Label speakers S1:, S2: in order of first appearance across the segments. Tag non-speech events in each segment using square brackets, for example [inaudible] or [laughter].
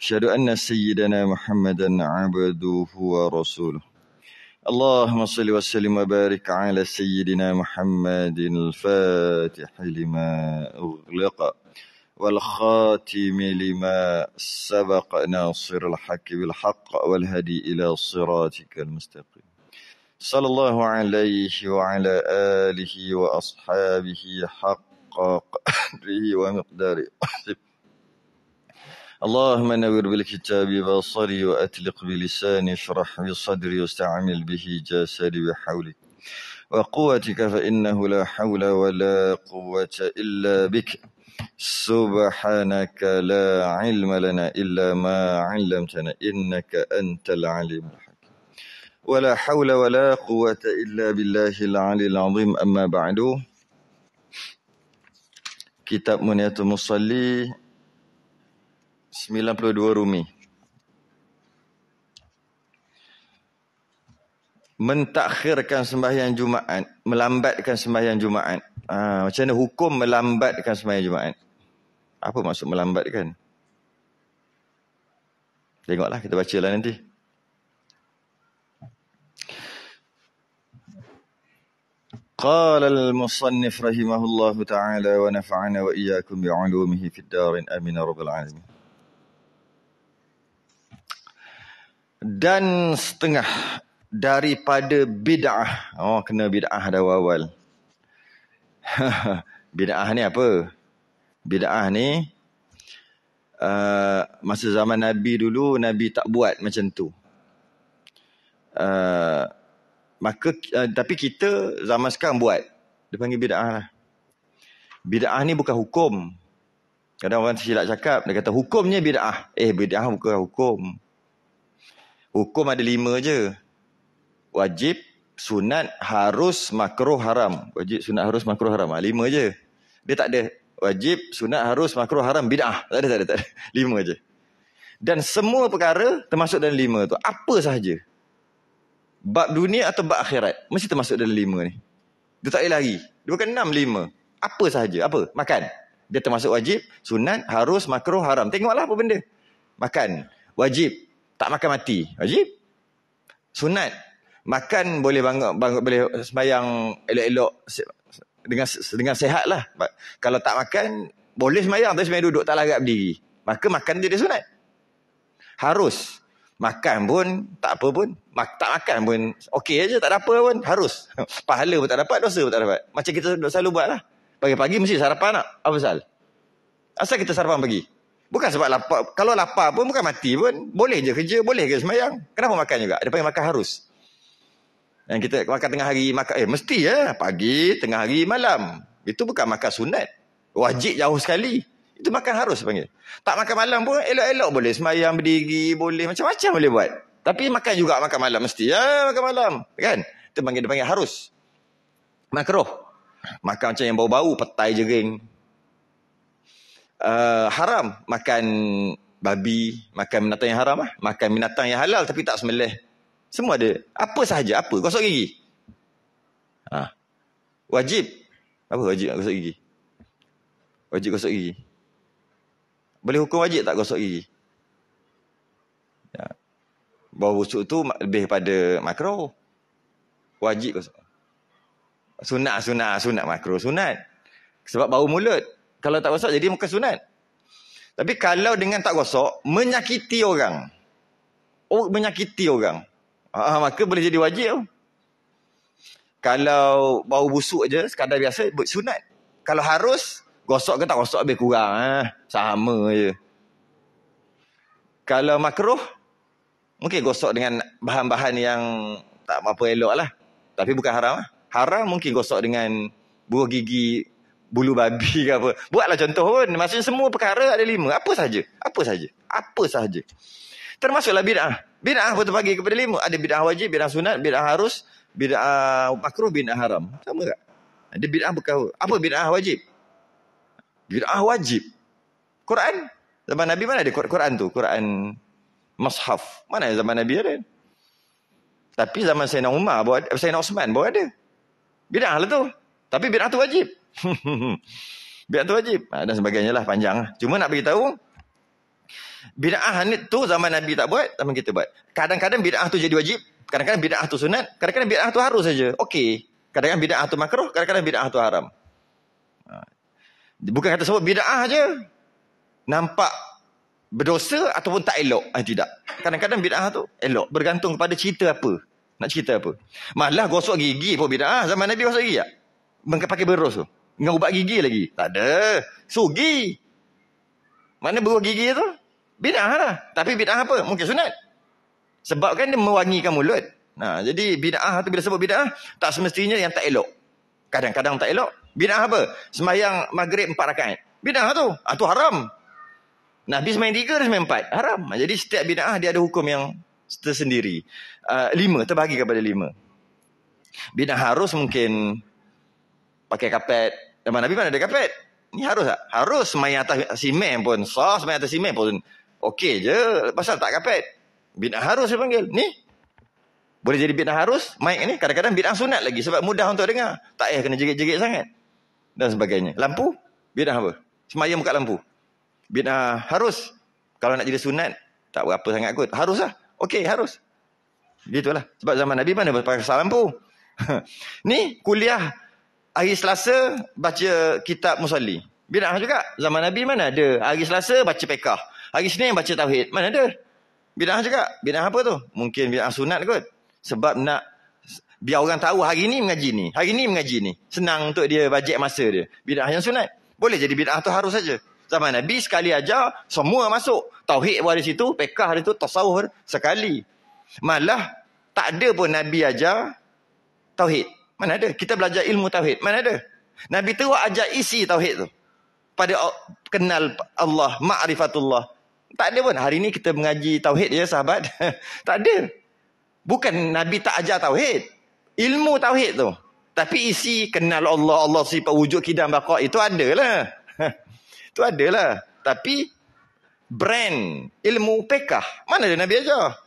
S1: أشهد أن سيدنا محمدا عبده ورسوله اللهم صل وسلم وبارك على سيدنا محمد الفاتح لما أغلق والخاتم لما سبق ناصر الحق بالحق والهدي إلى صراطك المستقيم صلى الله عليه وعلى آله وأصحابه حق قدره ومقداره اللهم نور بالكتاب بصري وأتلق بلساني اشرح بصدري واستعمل به جسدي وحولي وقوتك فإنه لا حول ولا قوة إلا بك سبحانك لا علم لنا إلا ما علمتنا إنك أنت العليم الحكيم ولا حول ولا قوة إلا بالله العلي العظيم أما بعد كتاب منية المصلي 92 Rumi. Mentakhirkan sembahyang Jumaat, melambatkan sembahyang Jumaat. Ha, macam mana hukum melambatkan sembahyang Jumaat? Apa maksud melambatkan? Tengoklah, kita baca bacalah nanti. قال المصنف رحمه الله تعالى ونفعنا وإياكم بعلومه في الدار آمين رب العالمين dan setengah daripada bid'ah. Oh, kena bid'ah dah awal-awal. [laughs] bid'ah ni apa? Bid'ah ni, uh, masa zaman Nabi dulu, Nabi tak buat macam tu. Uh, maka, uh, tapi kita zaman sekarang buat. Dia panggil bid'ah lah. Bid'ah ni bukan hukum. Kadang orang silap cakap, dia kata hukumnya bid'ah. Eh, bid'ah bukan Hukum hukum ada lima je. Wajib, sunat, harus, makruh, haram. Wajib, sunat, harus, makruh, haram. Ha, lima je. Dia tak ada wajib, sunat, harus, makruh, haram, bid'ah. Tak ada, tak ada, tak ada. [laughs] Lima je. Dan semua perkara termasuk dalam lima tu. Apa sahaja. Bab dunia atau bab akhirat. Mesti termasuk dalam lima ni. Dia tak boleh lari. Dia bukan enam, lima. Apa sahaja. Apa? Makan. Dia termasuk wajib, sunat, harus, makruh, haram. Tengoklah apa benda. Makan. Wajib tak makan mati wajib sunat makan boleh bangun, bangun boleh sembahyang elok-elok dengan dengan sehat lah kalau tak makan boleh sembahyang tapi sembahyang duduk tak larat berdiri maka makan dia, dia sunat harus makan pun tak apa pun Mak, tak makan pun okey aja tak ada apa pun harus [laughs] pahala pun tak dapat dosa pun tak dapat macam kita selalu lah pagi-pagi mesti sarapan nak apa pasal asal kita sarapan pagi Bukan sebab lapar. Kalau lapar pun bukan mati pun. Boleh je kerja, boleh je semayang. Kenapa makan juga? Dia panggil makan harus. Yang kita makan tengah hari, makan eh mesti ya. Pagi, tengah hari, malam. Itu bukan makan sunat. Wajib jauh sekali. Itu makan harus panggil. Tak makan malam pun elok-elok boleh. Semayang berdiri boleh. Macam-macam boleh buat. Tapi makan juga makan malam. Mesti ya makan malam. Kan? Itu panggil, dia panggil harus. Makroh. Makan macam yang bau-bau. Petai jering uh, haram makan babi, makan binatang yang haram lah. Makan binatang yang halal tapi tak semelih. Semua ada. Apa sahaja, apa. Gosok gigi. Ha. Wajib. Apa wajib gosok gigi? Wajib gosok gigi. Boleh hukum wajib tak gosok gigi? Ya. Bawa busuk tu lebih pada makro. Wajib gosok. Sunat, sunat, sunat makro. Sunat. Sebab bau mulut. Kalau tak gosok jadi muka sunat. Tapi kalau dengan tak gosok menyakiti orang. Oh menyakiti orang. Ah, ah, maka boleh jadi wajib. Kalau bau busuk je sekadar biasa buat sunat. Kalau harus gosok ke tak gosok lebih kurang ah sama je. Kalau makruh mungkin gosok dengan bahan-bahan yang tak apa elok lah. Tapi bukan haram. Lah. Haram mungkin gosok dengan buah gigi bulu babi ke apa. Buatlah contoh pun. Maksudnya semua perkara ada lima. Apa saja? Apa saja? Apa saja? Termasuklah bid'ah. Bid'ah waktu pagi kepada lima. Ada bid'ah wajib, bid'ah sunat, bid'ah harus, bid'ah makruh, bid'ah haram. Sama tak? Ada bid'ah berkahwa. Apa bid'ah wajib? Bid'ah wajib. Quran? Zaman Nabi mana ada Quran tu? Quran mushaf. Mana zaman Nabi ada? Tapi zaman Sayyidina Umar, Sayyidina Osman baru ada. Bid'ah lah tu. Tapi bid'ah tu wajib. [laughs] bid'ah tu wajib. Ha, dan sebagainya lah panjang. Lah. Cuma nak beritahu. Bid'ah ni tu zaman Nabi tak buat. Zaman kita buat. Kadang-kadang bid'ah tu jadi wajib. Kadang-kadang bid'ah tu sunat. Kadang-kadang bid'ah tu harus saja. Okey. Kadang-kadang bid'ah tu makruh. Kadang-kadang bid'ah tu haram. Ha. Bukan kata semua bid'ah je. Nampak berdosa ataupun tak elok. Eh, tidak. Kadang-kadang bid'ah tu elok. Bergantung kepada cerita apa. Nak cerita apa. Malah gosok gigi pun bid'ah. Zaman Nabi gosok gigi tak? pakai berus tu. Dengan ubat gigi lagi. Tak ada. Sugi. Mana berus gigi tu? Bid'ah lah. Tapi bid'ah apa? Mungkin sunat. Sebab kan dia mewangikan mulut. Nah, jadi bid'ah tu bila sebut bid'ah, tak semestinya yang tak elok. Kadang-kadang tak elok. Bid'ah apa? Semayang maghrib empat rakaat. Bid'ah tu. Ah, tu haram. Nabi semayang tiga, dia semayang empat. Haram. Jadi setiap bid'ah dia ada hukum yang tersendiri. Uh, lima, terbagi kepada lima. Bid'ah harus mungkin pakai kapet. Zaman Nabi mana ada kapet? Ni harus tak? Harus semayang atas simen pun. Sah semayang atas simen pun. Okey je. Pasal tak kapet. Bid'ah harus dia panggil. Ni. Boleh jadi bid'ah harus. Mic ni kadang-kadang bid'ah sunat lagi. Sebab mudah untuk dengar. Tak payah kena jerit-jerit sangat. Dan sebagainya. Lampu. Bid'ah apa? Semayang buka lampu. Bid'ah harus. Kalau nak jadi sunat. Tak berapa sangat kot. Harus lah. Okey harus. gitulah Sebab zaman Nabi mana pakai lampu. [laughs] ni Kuliah hari Selasa baca kitab Musalli. Bid'ah juga. Zaman Nabi mana ada. Hari Selasa baca Pekah. Hari Senin baca Tauhid. Mana ada. Bid'ah juga. Bid'ah apa tu? Mungkin bid'ah sunat kot. Sebab nak biar orang tahu hari ni mengaji ni. Hari ni mengaji ni. Senang untuk dia bajet masa dia. Bid'ah yang sunat. Boleh jadi bid'ah tu harus saja. Zaman Nabi sekali aja semua masuk. Tauhid pun ada situ, pekah ada tu, tasawuf sekali. Malah tak ada pun Nabi aja Tauhid. Mana ada? Kita belajar ilmu tauhid. Mana ada? Nabi tu ajar isi tauhid tu. Pada kenal Allah, ma'rifatullah. Tak ada pun. Hari ni kita mengaji tauhid ya sahabat. [laughs] tak ada. Bukan Nabi tak ajar tauhid. Ilmu tauhid tu. Tapi isi kenal Allah, Allah sifat wujud kidam baqa itu adalah. [laughs] itu adalah. Tapi brand ilmu pekah. Mana ada Nabi ajar?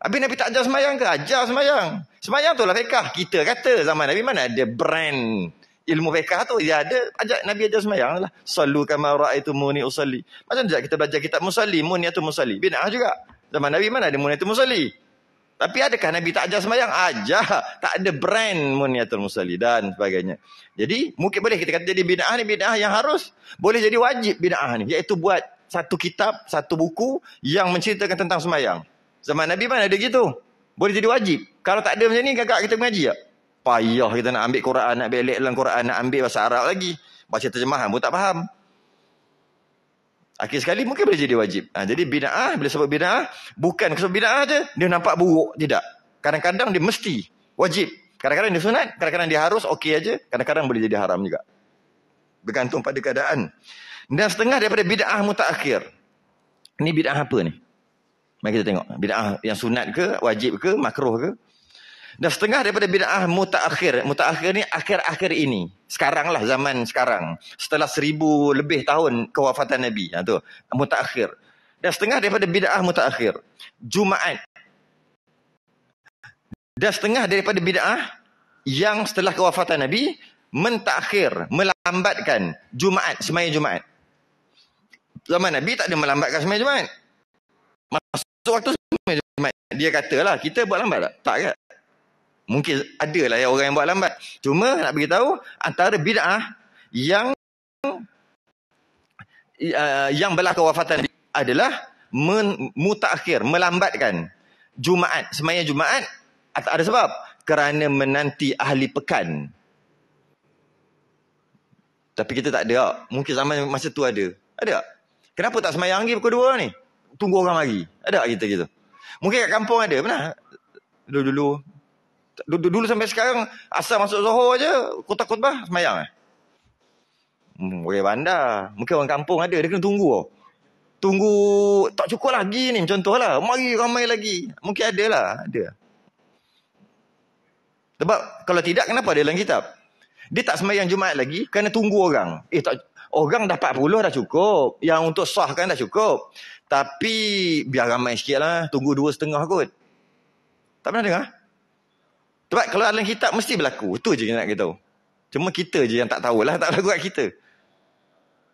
S1: Habis Nabi tak ajar semayang ke? Ajar semayang. Semayang tu lah fiqah. Kita kata zaman Nabi mana ada brand ilmu fiqah tu. Dia ya, ada. Ajak Nabi ajar semayang lah. Salu kamara itu muni usali. Macam tu kita belajar kitab musali. Muni itu musali. Bina juga. Zaman Nabi mana ada muni itu musali. Tapi adakah Nabi tak ajar semayang? Ajar. Tak ada brand muni muniatul musali dan sebagainya. Jadi mungkin boleh kita kata jadi bina'ah ni bina'ah yang harus. Boleh jadi wajib bina'ah ni. Iaitu buat satu kitab, satu buku yang menceritakan tentang semayang. Zaman Nabi mana ada gitu. Boleh jadi wajib. Kalau tak ada macam ni, kakak kita mengaji tak? Payah kita nak ambil Quran, nak belik dalam Quran, nak ambil bahasa Arab lagi. Baca terjemahan pun tak faham. Akhir sekali mungkin boleh jadi wajib. Ha, jadi bina'ah, bila sebut bina'ah, bukan sebab bina'ah je, dia nampak buruk. Tidak. Kadang-kadang dia mesti wajib. Kadang-kadang dia sunat, kadang-kadang dia harus, okey aja. Kadang-kadang boleh jadi haram juga. Bergantung pada keadaan. Dan setengah daripada bida'ah mutakhir. Ini bida'ah apa ni? Mari kita tengok. bidaah yang sunat ke, wajib ke, makruh ke. Dan setengah daripada bidaah mutaakhir. Mutaakhir ni akhir-akhir ini. Sekaranglah zaman sekarang. Setelah seribu lebih tahun kewafatan Nabi. Ha, tu. Mutaakhir. Dan setengah daripada bidaah mutaakhir. Jumaat. Dan setengah daripada bidaah yang setelah kewafatan Nabi mentakhir, melambatkan Jumaat, semayang Jumaat. Zaman Nabi tak ada melambatkan semayang Jumaat masuk waktu dia kata lah kita buat lambat tak? Tak kan? Mungkin ada lah ya orang yang buat lambat. Cuma nak beritahu antara bid'ah yang uh, yang belah kewafatan adalah men, mutakhir, melambatkan Jumaat, semayang Jumaat ada sebab? Kerana menanti ahli pekan. Tapi kita tak ada. Mungkin zaman masa tu ada. Ada Kenapa tak semayang lagi pukul 2 ni? tunggu orang mari. Ada tak cerita gitu? Mungkin kat kampung ada pernah? Dulu-dulu. Dulu dulu sampai sekarang asal masuk Zohor aje kotak khutbah semayang eh? Hmm, orang bandar. Mungkin orang kampung ada. Dia kena tunggu. Oh. Tunggu tak cukup lagi ni contohlah. Mari ramai lagi. Mungkin ada lah. Ada. Sebab kalau tidak kenapa ada dalam kitab? Dia tak semayang Jumaat lagi kerana tunggu orang. Eh tak, Orang dah 40 dah cukup. Yang untuk sah kan dah cukup. Tapi biar ramai sikit lah. Tunggu dua setengah kot. Tak pernah dengar? Sebab kalau dalam kitab mesti berlaku. Itu je nak kita Cuma kita je yang tak tahu lah Tak berlaku kat kita.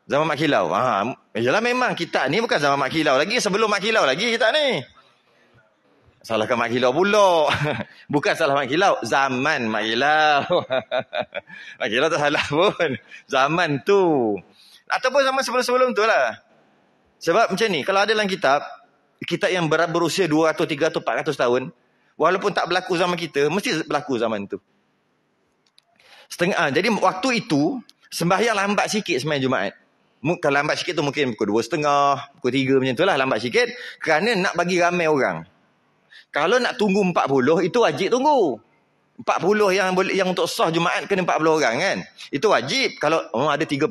S1: Zaman Mak Kilau. Ha, yalah memang kitab ni bukan zaman Mak Kilau lagi. Sebelum Mak Kilau lagi kitab ni. Salahkan Mak Hilau pula. [laughs] Bukan salah Mak Hilau. Zaman Mak Hilau. [laughs] Mak Hilau tak salah pun. Zaman tu. Ataupun zaman sebelum-sebelum tu lah. Sebab macam ni. Kalau ada dalam kitab. Kitab yang ber- berusia 200, 300, 400 tahun. Walaupun tak berlaku zaman kita. Mesti berlaku zaman tu. Setengah. Ah, jadi waktu itu. Sembahyang lambat sikit semain Jumaat. Kalau lambat sikit tu mungkin pukul 2.30, pukul 3 macam tu lah lambat sikit. Kerana nak bagi ramai orang. Kalau nak tunggu 40 itu wajib tunggu. 40 yang boleh yang untuk sah Jumaat kena 40 orang kan. Itu wajib. Kalau oh, ada 35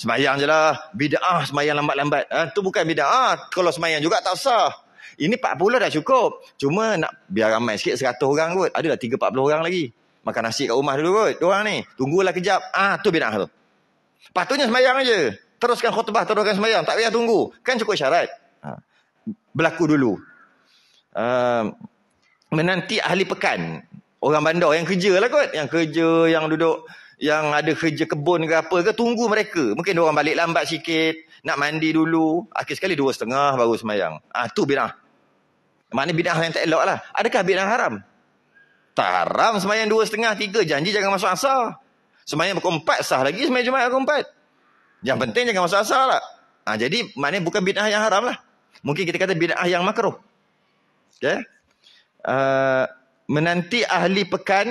S1: semayang je lah. Bida'ah semayang lambat-lambat. Ha, itu bukan bida'ah. Kalau semayang juga tak sah. Ini 40 dah cukup. Cuma nak biar ramai sikit 100 orang kot. Adalah 3-40 orang lagi. Makan nasi kat rumah dulu kot. Diorang ni. Tunggulah kejap. Ah ha, tu bida'ah tu. Patutnya semayang je. Teruskan khutbah, teruskan semayang. Tak payah tunggu. Kan cukup syarat. Ha. Berlaku dulu. Ehm, menanti ahli pekan. Orang bandar yang kerja lah kot. Yang kerja, yang duduk, yang ada kerja kebun ke apa ke, tunggu mereka. Mungkin orang balik lambat sikit, nak mandi dulu. Akhir sekali dua setengah baru semayang. Ah, tu bidah. Mana bidah yang tak elok lah. Adakah bidah haram? Tak haram semayang dua setengah, tiga. Janji jangan masuk asal. Semayang pukul empat sah lagi, semayang jumat pukul empat. Yang penting jangan masuk asal lah. Ah, jadi maknanya bukan bidah yang haram lah. Mungkin kita kata bidah yang makruh okay? Ya. uh, menanti ahli pekan,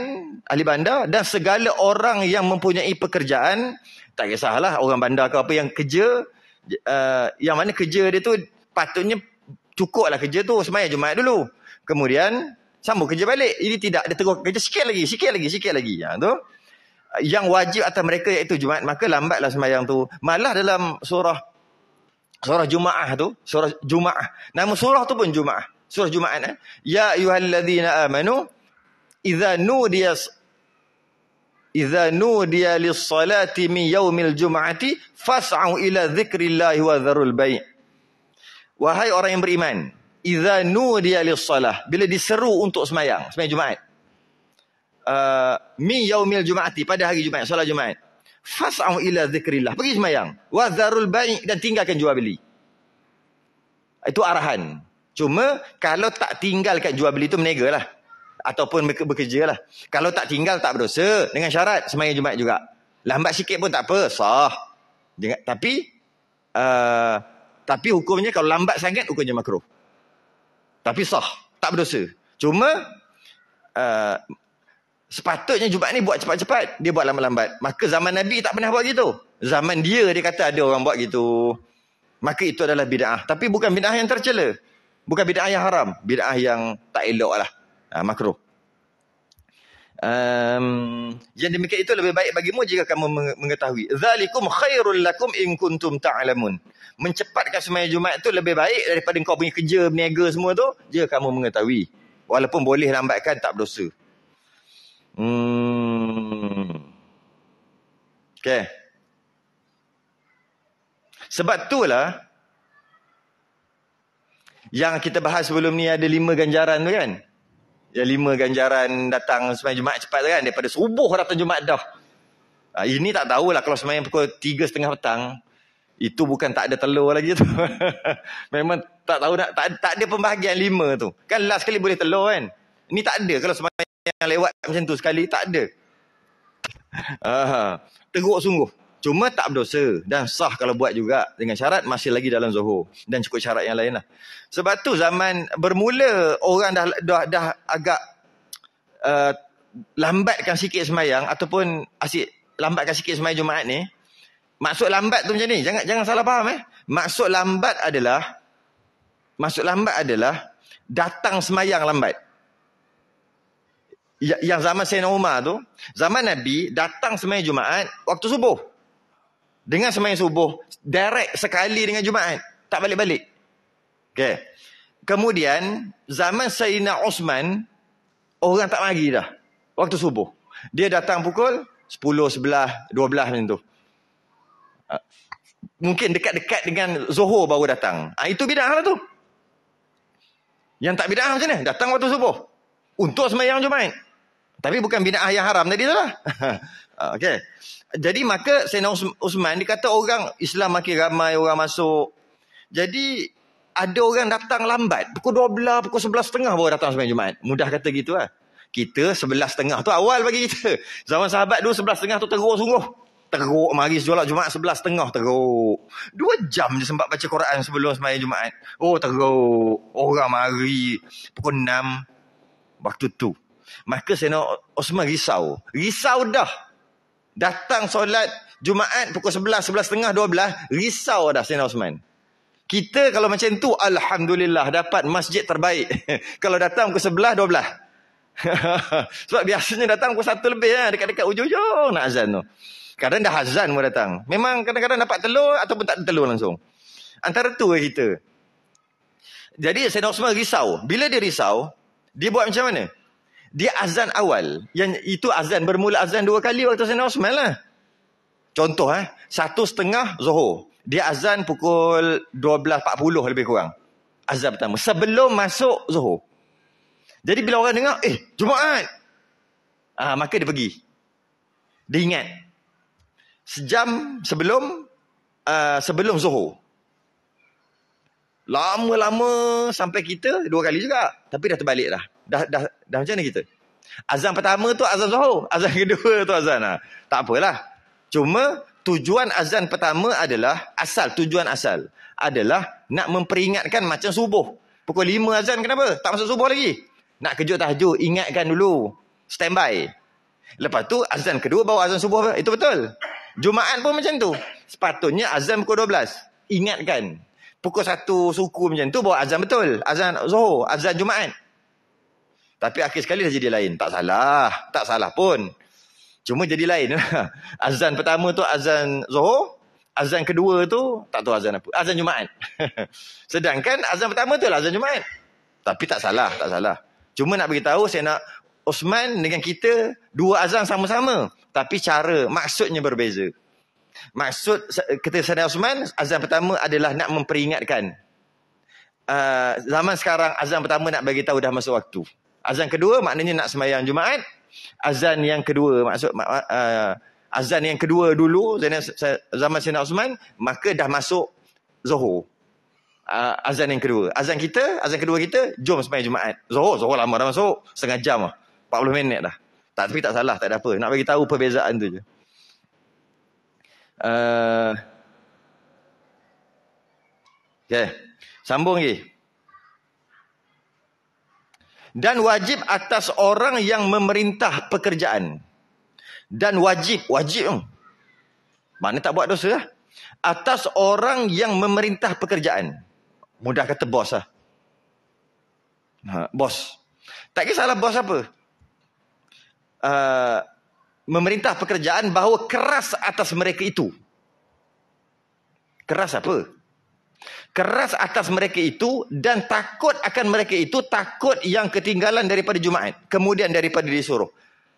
S1: ahli bandar dan segala orang yang mempunyai pekerjaan, tak kisahlah orang bandar ke apa yang kerja, uh, yang mana kerja dia tu patutnya cukup lah kerja tu, semayang Jumaat dulu. Kemudian, sambung kerja balik. Ini tidak, dia terus kerja sikit lagi, sikit lagi, sikit lagi. Ya, tu yang wajib atas mereka iaitu Jumaat maka lambatlah semayang tu malah dalam surah surah Jumaah tu surah Jumaah nama surah tu pun Jumaah Surah Jumaat eh. Ya ayyuhallazina amanu idza nudiya idza nudiya lis-salati min yaumil jum'ati fas'au ila dzikrillah wa dzarul bai'. Wahai orang yang beriman, idza nudiya lis-salah, bila diseru untuk semayang, semayang Jumaat. Uh, min yaumil jum'ati, pada hari Jumaat, solat Jumaat. Fas'au ila dzikrillah, pergi semayang. Wa dzarul bai' dan tinggalkan jual beli. Itu arahan. Cuma kalau tak tinggal kat jual beli tu menega lah. Ataupun bekerja lah. Kalau tak tinggal tak berdosa. Dengan syarat semayang Jumat juga. Lambat sikit pun tak apa. Sah. Dengan, tapi uh, tapi hukumnya kalau lambat sangat hukumnya makruh. Tapi sah. Tak berdosa. Cuma uh, sepatutnya Jumat ni buat cepat-cepat. Dia buat lambat-lambat. Maka zaman Nabi tak pernah buat gitu. Zaman dia dia kata ada orang buat gitu. Maka itu adalah bid'ah. Tapi bukan bid'ah yang tercela. Bukan bid'ah yang haram. Bid'ah yang tak elok lah. Ha, makruh. Um, yang demikian itu lebih baik bagimu jika kamu mengetahui. Zalikum khairul lakum in kuntum ta'alamun. Mencepatkan semaya Jumaat itu lebih baik daripada kau punya kerja, berniaga semua tu. Jika kamu mengetahui. Walaupun boleh lambatkan, tak berdosa. Hmm. Okay. Sebab itulah, yang kita bahas sebelum ni ada lima ganjaran tu kan? Ya lima ganjaran datang semayang Jumaat cepat tu kan? Daripada subuh datang Jumaat dah. Ha, ini tak tahulah kalau semayang pukul tiga setengah petang. Itu bukan tak ada telur lagi tu. [laughs] Memang tak tahu nak, tak, tak ada pembahagian lima tu. Kan last sekali boleh telur kan? Ini tak ada kalau semayang yang lewat macam tu sekali, tak ada. [laughs] Ha, teruk sungguh. Cuma tak berdosa dan sah kalau buat juga dengan syarat masih lagi dalam zuhur dan cukup syarat yang lain lah. Sebab tu zaman bermula orang dah dah, dah agak uh, lambatkan sikit semayang ataupun asyik lambatkan sikit semayang Jumaat ni. Maksud lambat tu macam ni. Jangan jangan salah faham eh. Maksud lambat adalah maksud lambat adalah datang semayang lambat. Ya, yang zaman Sayyidina Umar tu, zaman Nabi datang semayang Jumaat waktu subuh. Dengan semain subuh. Direct sekali dengan Jumaat. Tak balik-balik. Okay. Kemudian zaman Sayyidina Osman. Orang tak lagi dah. Waktu subuh. Dia datang pukul 10, 11, 12 macam tu. Ah, mungkin dekat-dekat dengan Zohor baru datang. Ah, itu bid'ah lah tu. Yang tak bid'ah macam ni. Datang waktu subuh. Untuk semayang Jumaat. Tapi bukan bina'ah yang haram tadi tu lah. [laughs] Ah, okay jadi maka Sayyidina Usman dia kata orang Islam makin ramai orang masuk. Jadi ada orang datang lambat. Pukul 12, pukul 11.30 baru datang sembahyang Jumaat. Mudah kata gitu lah. Kita 11.30 tu awal bagi kita. Zaman sahabat dulu 11.30 tu teruk sungguh. Teruk mari sejolak Jumaat 11.30 teruk. Dua jam je sempat baca Quran sebelum sembahyang Jumaat. Oh teruk. Orang mari pukul 6 waktu tu. Maka Sayyidina Usman risau. Risau dah Datang solat Jumaat pukul 11, 11.30, 12. Risau dah Sayyidina Osman. Kita kalau macam tu, Alhamdulillah dapat masjid terbaik. [laughs] kalau datang pukul 11, 12. [laughs] Sebab biasanya datang pukul satu lebih ya, dekat-dekat ujung-ujung nak azan tu. Kadang dah azan pun datang. Memang kadang-kadang dapat telur ataupun tak ada telur langsung. Antara tu ke lah kita. Jadi Sayyidina Osman risau. Bila dia risau, dia buat macam mana? dia azan awal. Yang itu azan bermula azan dua kali waktu Sayyidina Osman lah. Contoh eh, satu setengah Zuhur. Dia azan pukul 12.40 lebih kurang. Azan pertama. Sebelum masuk Zuhur. Jadi bila orang dengar, eh Jumaat. Ah, maka dia pergi. Dia ingat. Sejam sebelum uh, sebelum Zuhur. Lama-lama sampai kita dua kali juga. Tapi dah terbalik dah dah, dah, dah macam mana kita? Azan pertama tu azan zuhur. Azan [laughs] kedua tu azan. Ha. Tak apalah. Cuma tujuan azan pertama adalah asal. Tujuan asal adalah nak memperingatkan macam subuh. Pukul 5 azan kenapa? Tak masuk subuh lagi. Nak kejut tahajud. Ingatkan dulu. Stand by. Lepas tu azan kedua bawa azan subuh. Itu betul. Jumaat pun macam tu. Sepatutnya azan pukul 12. Ingatkan. Pukul 1 suku macam tu bawa azan betul. Azan zuhur. Azan Jumaat. Tapi akhir sekali dah jadi lain. Tak salah. Tak salah pun. Cuma jadi lain. [laughs] Azan pertama tu azan Zohor. Azan kedua tu tak tahu azan apa. Azan Jumaat. [laughs] Sedangkan azan pertama tu lah azan Jumaat. Tapi tak salah. Tak salah. Cuma nak beritahu saya nak Osman dengan kita dua azan sama-sama. Tapi cara maksudnya berbeza. Maksud kata Sana Osman azan pertama adalah nak memperingatkan. Uh, zaman sekarang azan pertama nak bagi tahu dah masuk waktu. Azan kedua maknanya nak semayang Jumaat. Azan yang kedua maksud uh, azan yang kedua dulu zaman zaman Sayyidina Uthman maka dah masuk Zuhur. Uh, azan yang kedua. Azan kita, azan kedua kita, jom semayang Jumaat. Zuhur, Zuhur lama dah masuk, setengah jam lah. 40 minit dah. Tak tapi tak salah, tak ada apa. Nak bagi tahu perbezaan tu je. Uh, okay. Sambung lagi dan wajib atas orang yang memerintah pekerjaan dan wajib wajib mana tak buat dosa lah. atas orang yang memerintah pekerjaan mudah kata bos lah. ha, bos tak kisahlah bos apa uh, memerintah pekerjaan bahawa keras atas mereka itu keras apa keras atas mereka itu dan takut akan mereka itu takut yang ketinggalan daripada Jumaat kemudian daripada disuruh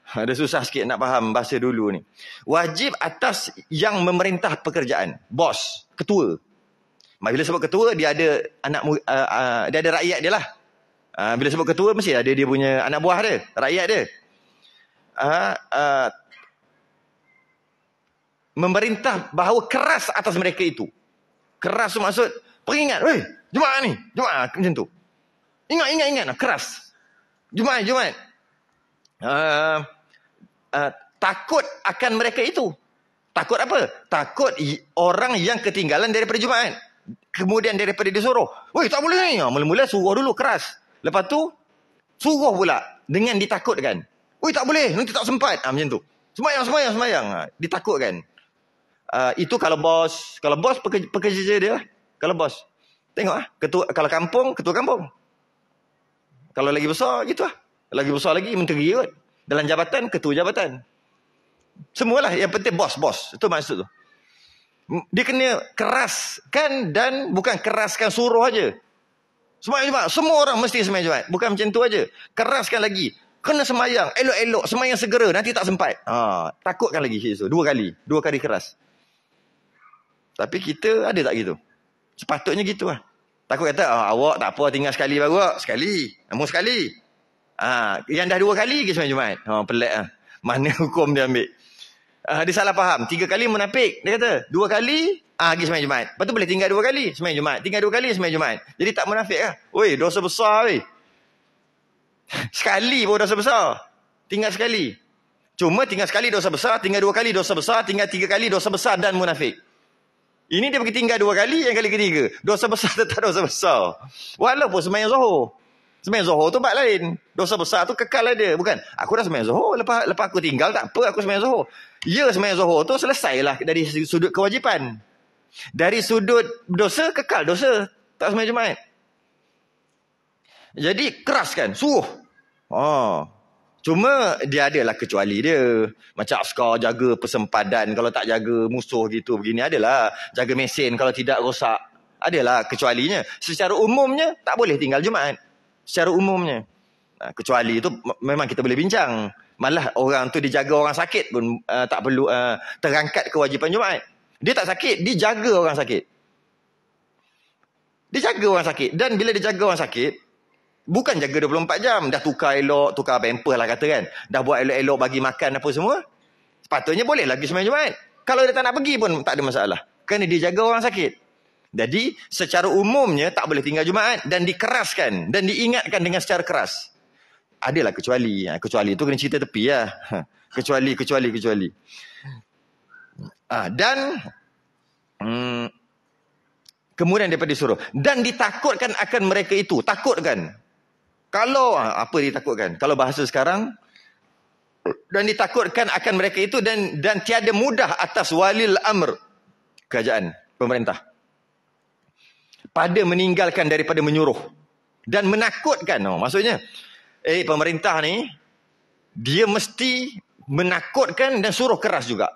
S1: ada ha, susah sikit nak faham bahasa dulu ni wajib atas yang memerintah pekerjaan bos ketua bila sebut ketua dia ada anak uh, uh, dia ada rakyat dia lah uh, bila sebut ketua mesti ada dia punya anak buah dia rakyat dia uh, uh, memerintah bahawa keras atas mereka itu Keras tu maksud peringat. Weh, Jumaat ni. Jumaat ah, macam tu. Ingat, ingat, ingat. Keras. Jumaat, Jumaat. Uh, uh, takut akan mereka itu. Takut apa? Takut orang yang ketinggalan daripada Jumaat. Kemudian daripada disuruh. Weh, tak boleh ni. Mula-mula suruh dulu keras. Lepas tu, suruh pula dengan ditakutkan. Weh, tak boleh. Nanti tak sempat. Ha, macam tu. Semayang, semayang, semayang. Ha, Ditakutkan. Ah, itu kalau bos, kalau bos pekerja, pekerja dia Kalau bos. Tengok ah, Ketua, kalau kampung, ketua kampung. Kalau lagi besar, gitu lah. Lagi besar lagi, menteri kot. Dalam jabatan, ketua jabatan. Semualah. Yang penting bos, bos. Itu maksud tu. Dia kena keraskan dan bukan keraskan suruh aja. Semua jumat. Semua orang mesti semai jumat. Bukan macam tu aja. Keraskan lagi. Kena semayang. Elok-elok. Semayang segera. Nanti tak sempat. Ha, takutkan lagi. Dua kali. Dua kali keras. Tapi kita ada tak gitu? Sepatutnya gitu lah. Takut kata, oh, awak tak apa tinggal sekali baru awak. Sekali. Namun sekali. Ha, yang dah dua kali ke Semayang Jumat? Oh ha, pelik lah. Mana [laughs] hukum dia ambil? Ha, dia salah faham. Tiga kali munafik. Dia kata, dua kali ah, pergi Semayang Jumat. Lepas tu boleh tinggal dua kali Semayang Jumat. Tinggal dua kali Semayang Jumat. Jadi tak munafik lah. Weh, dosa besar weh. [laughs] Sekali pun dosa besar. Tinggal sekali. Cuma tinggal sekali dosa besar, tinggal dua kali dosa besar, tinggal tiga kali dosa besar dan munafik. Ini dia pergi tinggal dua kali, yang kali ketiga. Dosa besar tetap dosa besar. Walaupun semayang zuhur. Semayang zuhur tu tempat lain. Dosa besar tu kekal lah dia. Bukan, aku dah semayang zuhur. Lepas, lepas aku tinggal, tak apa aku semayang zuhur. Ya, semayang zuhur tu selesailah dari sudut kewajipan. Dari sudut dosa, kekal dosa. Tak semayang jumat. Jadi, keraskan, kan? Suruh. Oh. Cuma dia ada lah kecuali dia. Macam askar jaga persempadan kalau tak jaga musuh gitu begini adalah. Jaga mesin kalau tidak rosak. Adalah kecualinya. Secara umumnya tak boleh tinggal Jumaat. Secara umumnya. Nah, ha, kecuali itu memang kita boleh bincang. Malah orang tu dijaga orang sakit pun uh, tak perlu uh, terangkat kewajipan Jumaat. Dia tak sakit, dia jaga orang sakit. dia jaga orang sakit. Dan bila dijaga orang sakit, Bukan jaga 24 jam. Dah tukar elok, tukar pamper lah kata kan. Dah buat elok-elok bagi makan apa semua. Sepatutnya boleh lagi semain jumat. Kalau dia tak nak pergi pun tak ada masalah. Kerana dia jaga orang sakit. Jadi secara umumnya tak boleh tinggal Jumaat dan dikeraskan dan diingatkan dengan secara keras. Adalah kecuali. Ha, kecuali itu kena cerita tepi lah. Ha, kecuali, kecuali, kecuali. Ha, dan hmm, kemudian daripada disuruh. Dan ditakutkan akan mereka itu. Takutkan. Kalau ah, apa ditakutkan? Kalau bahasa sekarang dan ditakutkan akan mereka itu dan dan tiada mudah atas walil amr kerajaan pemerintah pada meninggalkan daripada menyuruh dan menakutkan oh, maksudnya eh pemerintah ni dia mesti menakutkan dan suruh keras juga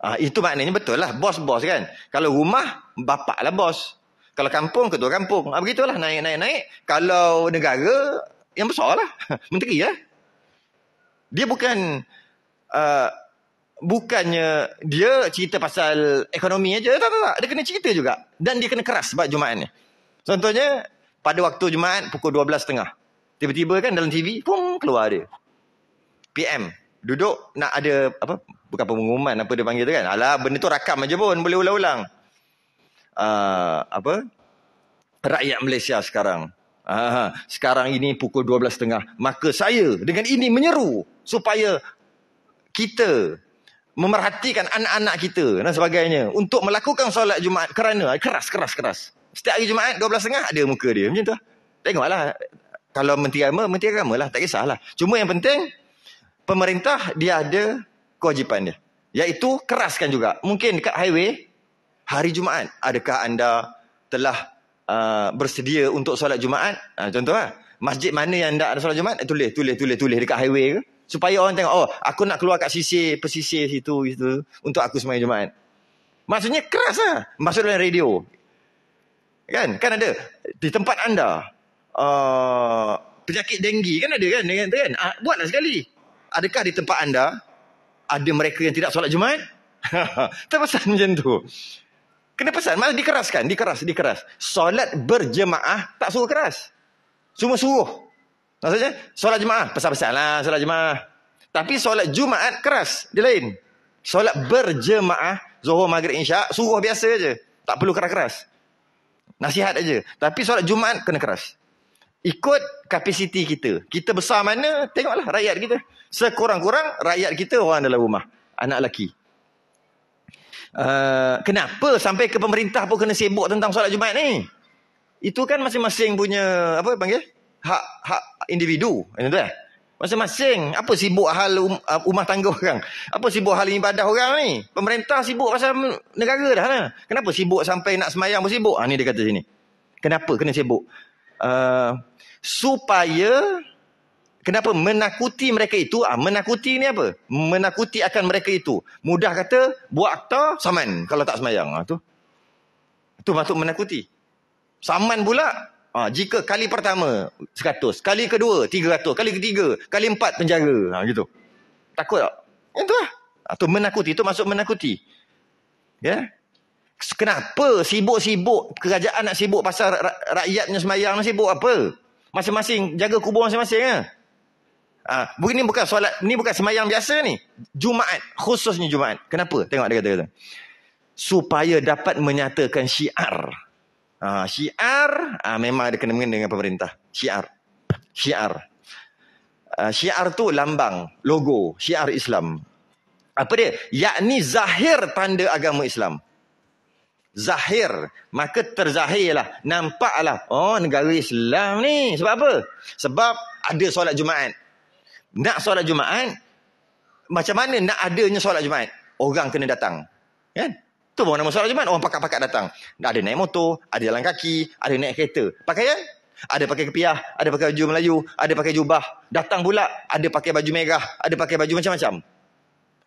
S1: ah, itu maknanya betul lah bos-bos kan kalau rumah bapaklah bos kalau kampung, ketua kampung. Ha, begitulah, naik, naik, naik. Kalau negara, yang besar lah. [laughs] Menteri lah. Dia bukan, uh, bukannya dia cerita pasal ekonomi aja. Tak, tak, tak. Dia kena cerita juga. Dan dia kena keras sebab Jumaat ni. Contohnya, pada waktu Jumaat, pukul 12.30. Tiba-tiba kan dalam TV, pum, keluar dia. PM. Duduk, nak ada, apa, bukan pengumuman apa dia panggil tu kan. Alah, benda tu rakam aja pun, boleh ulang-ulang uh, apa rakyat Malaysia sekarang. Uh, sekarang ini pukul 12.30. Maka saya dengan ini menyeru supaya kita memerhatikan anak-anak kita dan sebagainya untuk melakukan solat Jumaat kerana keras, keras, keras. Setiap hari Jumaat 12.30 ada muka dia macam tu. Tengoklah kalau menteri agama, menteri agama lah. Tak kisahlah. Cuma yang penting pemerintah dia ada kewajipan dia. Iaitu keraskan juga. Mungkin dekat highway hari Jumaat, adakah anda telah uh, bersedia untuk solat Jumaat? Uh, contohlah, masjid mana yang anda ada solat Jumaat? Eh, tulis, tulis, tulis, tulis dekat highway ke? Supaya orang tengok, oh aku nak keluar kat sisi pesisi situ, situ untuk aku semayang Jumaat. Maksudnya keras lah. Masuk dalam radio. Kan? Kan ada. Di tempat anda. Uh, penyakit denggi kan ada kan? kan? kan? Uh, buatlah sekali. Adakah di tempat anda ada mereka yang tidak solat Jumaat? [laughs] Terpesan macam tu. Kena pesan. Malah dikeraskan. Dikeras, dikeras. Solat berjemaah tak suruh keras. Cuma suruh. Maksudnya, solat jemaah. Pesan-pesan lah solat jemaah. Tapi solat Jumaat keras. Dia lain. Solat berjemaah. zohor Maghrib, Insya' suruh biasa je. Tak perlu keras-keras. Nasihat aja. Tapi solat Jumaat kena keras. Ikut kapasiti kita. Kita besar mana, tengoklah rakyat kita. Sekurang-kurang rakyat kita orang dalam rumah. Anak lelaki. Eh, kenapa sampai ke pemerintah pun kena sibuk tentang solat Jumaat ni? Itu kan masing-masing punya apa panggil? Hak hak individu. Ini dah. Kan? Masing-masing apa sibuk hal um, uh, rumah tangga orang? Apa sibuk hal ibadah orang ni? Pemerintah sibuk pasal negara dah. Ha? Kenapa sibuk sampai nak semayang pun sibuk? Ha, ni dia kata sini. Kenapa kena sibuk? Uh, supaya Kenapa menakuti mereka itu? Ah, menakuti ni apa? Menakuti akan mereka itu. Mudah kata buat akta saman kalau tak semayang. Ah, tu. Itu maksud menakuti. Saman pula ah, jika kali pertama 100, kali kedua 300, kali ketiga, kali empat penjara. Ah, gitu. Takut tak? Itu lah. Itu ah, menakuti. Itu masuk menakuti. Ya? Yeah? Kenapa sibuk-sibuk kerajaan nak sibuk pasal rakyatnya semayang nak sibuk apa? Masing-masing jaga kubur masing-masing Ya? Ah, Uh, ini bukan solat, ini bukan semayang biasa ni. Jumaat, khususnya Jumaat. Kenapa? Tengok dia kata-kata. Supaya dapat menyatakan syiar. Uh, syiar, uh, memang ada kena mengenai dengan pemerintah. Syiar. Syiar. Uh, syiar tu lambang, logo, syiar Islam. Apa dia? Yakni zahir tanda agama Islam. Zahir. Maka Nampak lah. Oh, negara Islam ni. Sebab apa? Sebab ada solat Jumaat nak solat Jumaat, macam mana nak adanya solat Jumaat? Orang kena datang. Kan? Itu pun nama solat Jumaat. Orang pakak-pakak datang. Ada naik motor, ada jalan kaki, ada naik kereta. Pakai Pakaian? Ya? Ada pakai kepiah, ada pakai baju Melayu, ada pakai jubah. Datang pula, ada pakai baju merah, ada pakai baju macam-macam.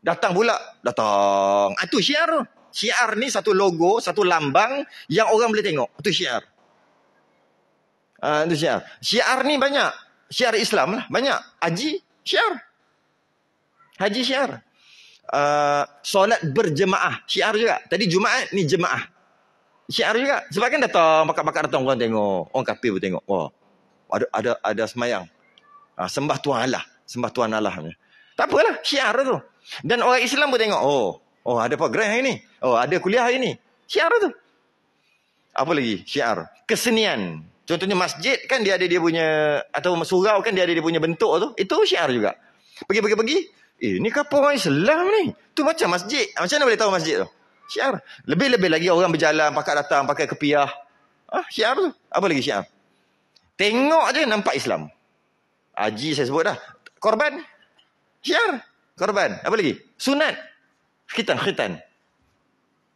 S1: Datang pula, datang. Itu ah, syiar. Syiar ni satu logo, satu lambang yang orang boleh tengok. Itu syiar. Uh, ah, itu syiar. Syiar ni banyak. Syiar Islam lah, banyak. Haji, syiar. Haji syiar. Uh, solat berjemaah. Syiar juga. Tadi Jumaat ni jemaah. Syiar juga. Sebab kan datang, bakat-bakat datang orang tengok. Orang kapil pun tengok. Oh, ada, ada ada semayang. Uh, sembah Tuhan Allah. Sembah Tuhan Allah. Tak apalah. Syiar tu. Dan orang Islam pun tengok. Oh. Oh ada program hari ni. Oh ada kuliah hari ni. Syiar tu. Apa lagi? Syiar. Kesenian. Contohnya masjid kan dia ada dia punya atau surau kan dia ada dia punya bentuk tu. Itu syiar juga. Pergi pergi pergi. Eh ni kapal orang Islam ni. Tu macam masjid. Macam mana boleh tahu masjid tu? Syiar. Lebih-lebih lagi orang berjalan pakai datang pakai kepiah. Ah syiar tu. Apa lagi syiar? Tengok aje nampak Islam. Haji saya sebut dah. Korban. Syiar. Korban. Apa lagi? Sunat. Khitan. Khitan.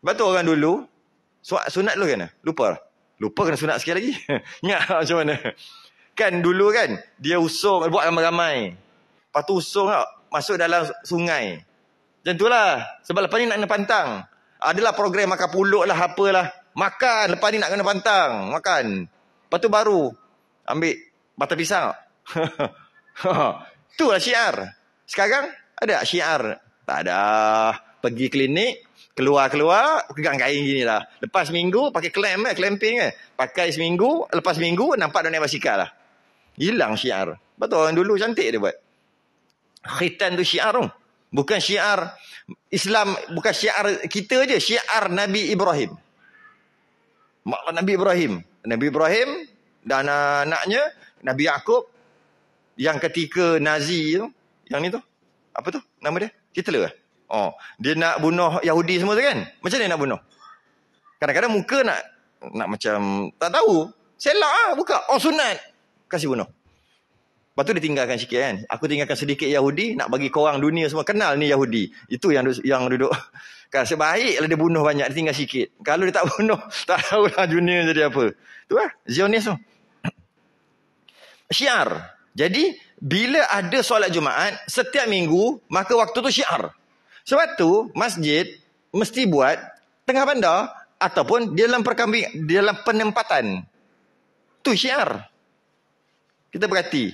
S1: Sebab tu orang dulu. Sunat dulu kena. Lupa lah. Lupa kena sunat sekali lagi. [laughs] Ingat macam mana? Kan dulu kan, dia usung, buat ramai-ramai. Lepas tu usung tak, masuk dalam sungai. Macam itulah. Sebab lepas ni nak kena pantang. Adalah program makan puluk lah, apa lah Makan, lepas ni nak kena pantang. Makan. Lepas tu baru, ambil batang pisang tak? [laughs] Itulah syiar. Sekarang, ada tak syiar? Tak ada. Pergi klinik, Keluar-keluar, pegang kain gini lah. Lepas seminggu, pakai klem eh, clamping eh. Pakai seminggu, lepas seminggu, nampak dia naik basikal lah. Hilang syiar. Betul orang dulu cantik dia buat. Khitan tu syiar tu. Bukan syiar Islam, bukan syiar kita je. Syiar Nabi Ibrahim. Maklum Nabi Ibrahim. Nabi Ibrahim dan anaknya, Nabi Yaakob. Yang ketika Nazi tu. Yang ni tu. Apa tu nama dia? Kita lah. Oh, dia nak bunuh Yahudi semua tu kan? Macam dia nak bunuh? Kadang-kadang muka nak nak macam tak tahu. Selak ah, buka. Oh, sunat. Kasih bunuh. Lepas tu dia tinggalkan sikit kan. Aku tinggalkan sedikit Yahudi nak bagi korang dunia semua kenal ni Yahudi. Itu yang yang duduk. [laughs] Kan sebaiklah dia bunuh banyak, dia tinggal sikit. Kalau dia tak [laughs] bunuh, tak tahulah dunia jadi apa. Tu lah, Zionis tu. [clears throat] Syiar. Jadi, bila ada solat Jumaat, setiap minggu, maka waktu tu syiar. Sebab tu masjid mesti buat tengah bandar ataupun di dalam perkambing di dalam penempatan. Tu syiar. Kita berhati.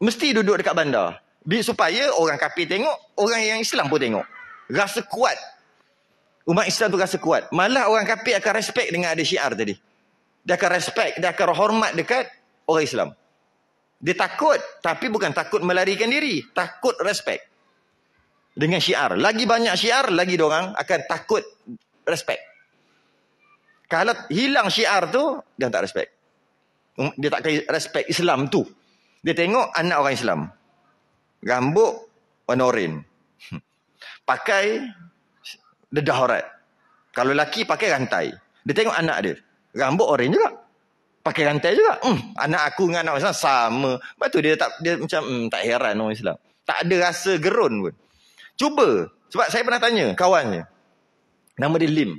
S1: Mesti duduk dekat bandar. Bi supaya orang kafir tengok, orang yang Islam pun tengok. Rasa kuat. Umat Islam tu rasa kuat. Malah orang kafir akan respect dengan ada syiar tadi. Dia akan respect, dia akan hormat dekat orang Islam. Dia takut, tapi bukan takut melarikan diri. Takut respect dengan syiar. Lagi banyak syiar, lagi orang akan takut respect. Kalau hilang syiar tu, dia tak respect. Um, dia tak akan respect Islam tu. Dia tengok anak orang Islam. Rambut warna orin hmm. Pakai dedah horat. Kalau lelaki pakai rantai. Dia tengok anak dia. Rambut orin juga. Pakai rantai juga. Hmm, anak aku dengan anak Islam sama. Lepas tu dia tak dia macam hmm, tak heran orang Islam. Tak ada rasa gerun pun. Cuba. Sebab saya pernah tanya kawannya. Nama dia Lim.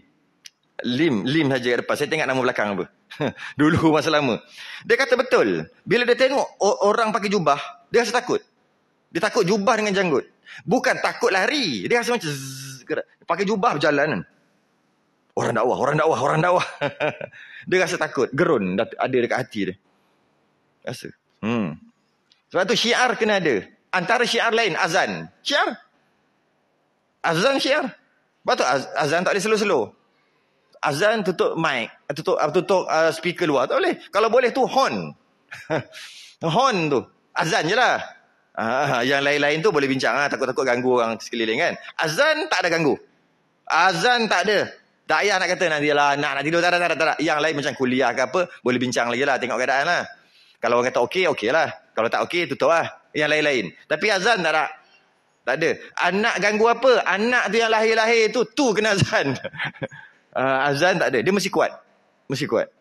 S1: Lim, Lim saja kat depan. Saya tengok nama belakang apa. [laughs] Dulu masa lama. Dia kata betul. Bila dia tengok orang pakai jubah, dia rasa takut. Dia takut jubah dengan janggut. Bukan takut lari. Dia rasa macam zzz, pakai jubah berjalan. Kan. Orang dakwah, orang dakwah, orang dakwah. [laughs] dia rasa takut. Gerun ada dekat hati dia. Rasa. Hmm. Sebab tu syiar kena ada. Antara syiar lain, azan. Syiar, azan syiar. Lepas tu az, azan tak boleh selo-selo. Azan tutup mic, tutup tutup uh, speaker luar tak boleh. Kalau boleh tu hon, [laughs] hon tu. Azan je lah. Ah, yang lain-lain tu boleh bincang lah. Takut-takut ganggu orang sekeliling kan. Azan tak ada ganggu. Azan tak ada. Tak payah nak kata nanti lah nak, nak tidur. Tak ada, tak ada, tak ada. Yang lain macam kuliah ke apa. Boleh bincang lagi lah. Tengok keadaan lah. Kalau orang kata okey, okey lah. Kalau tak okey, tutup lah. Yang lain-lain. Tapi azan tak ada. Tak ada. Anak ganggu apa? Anak tu yang lahir-lahir tu, tu kena azan. Uh, [laughs] azan tak ada. Dia mesti kuat. Mesti kuat.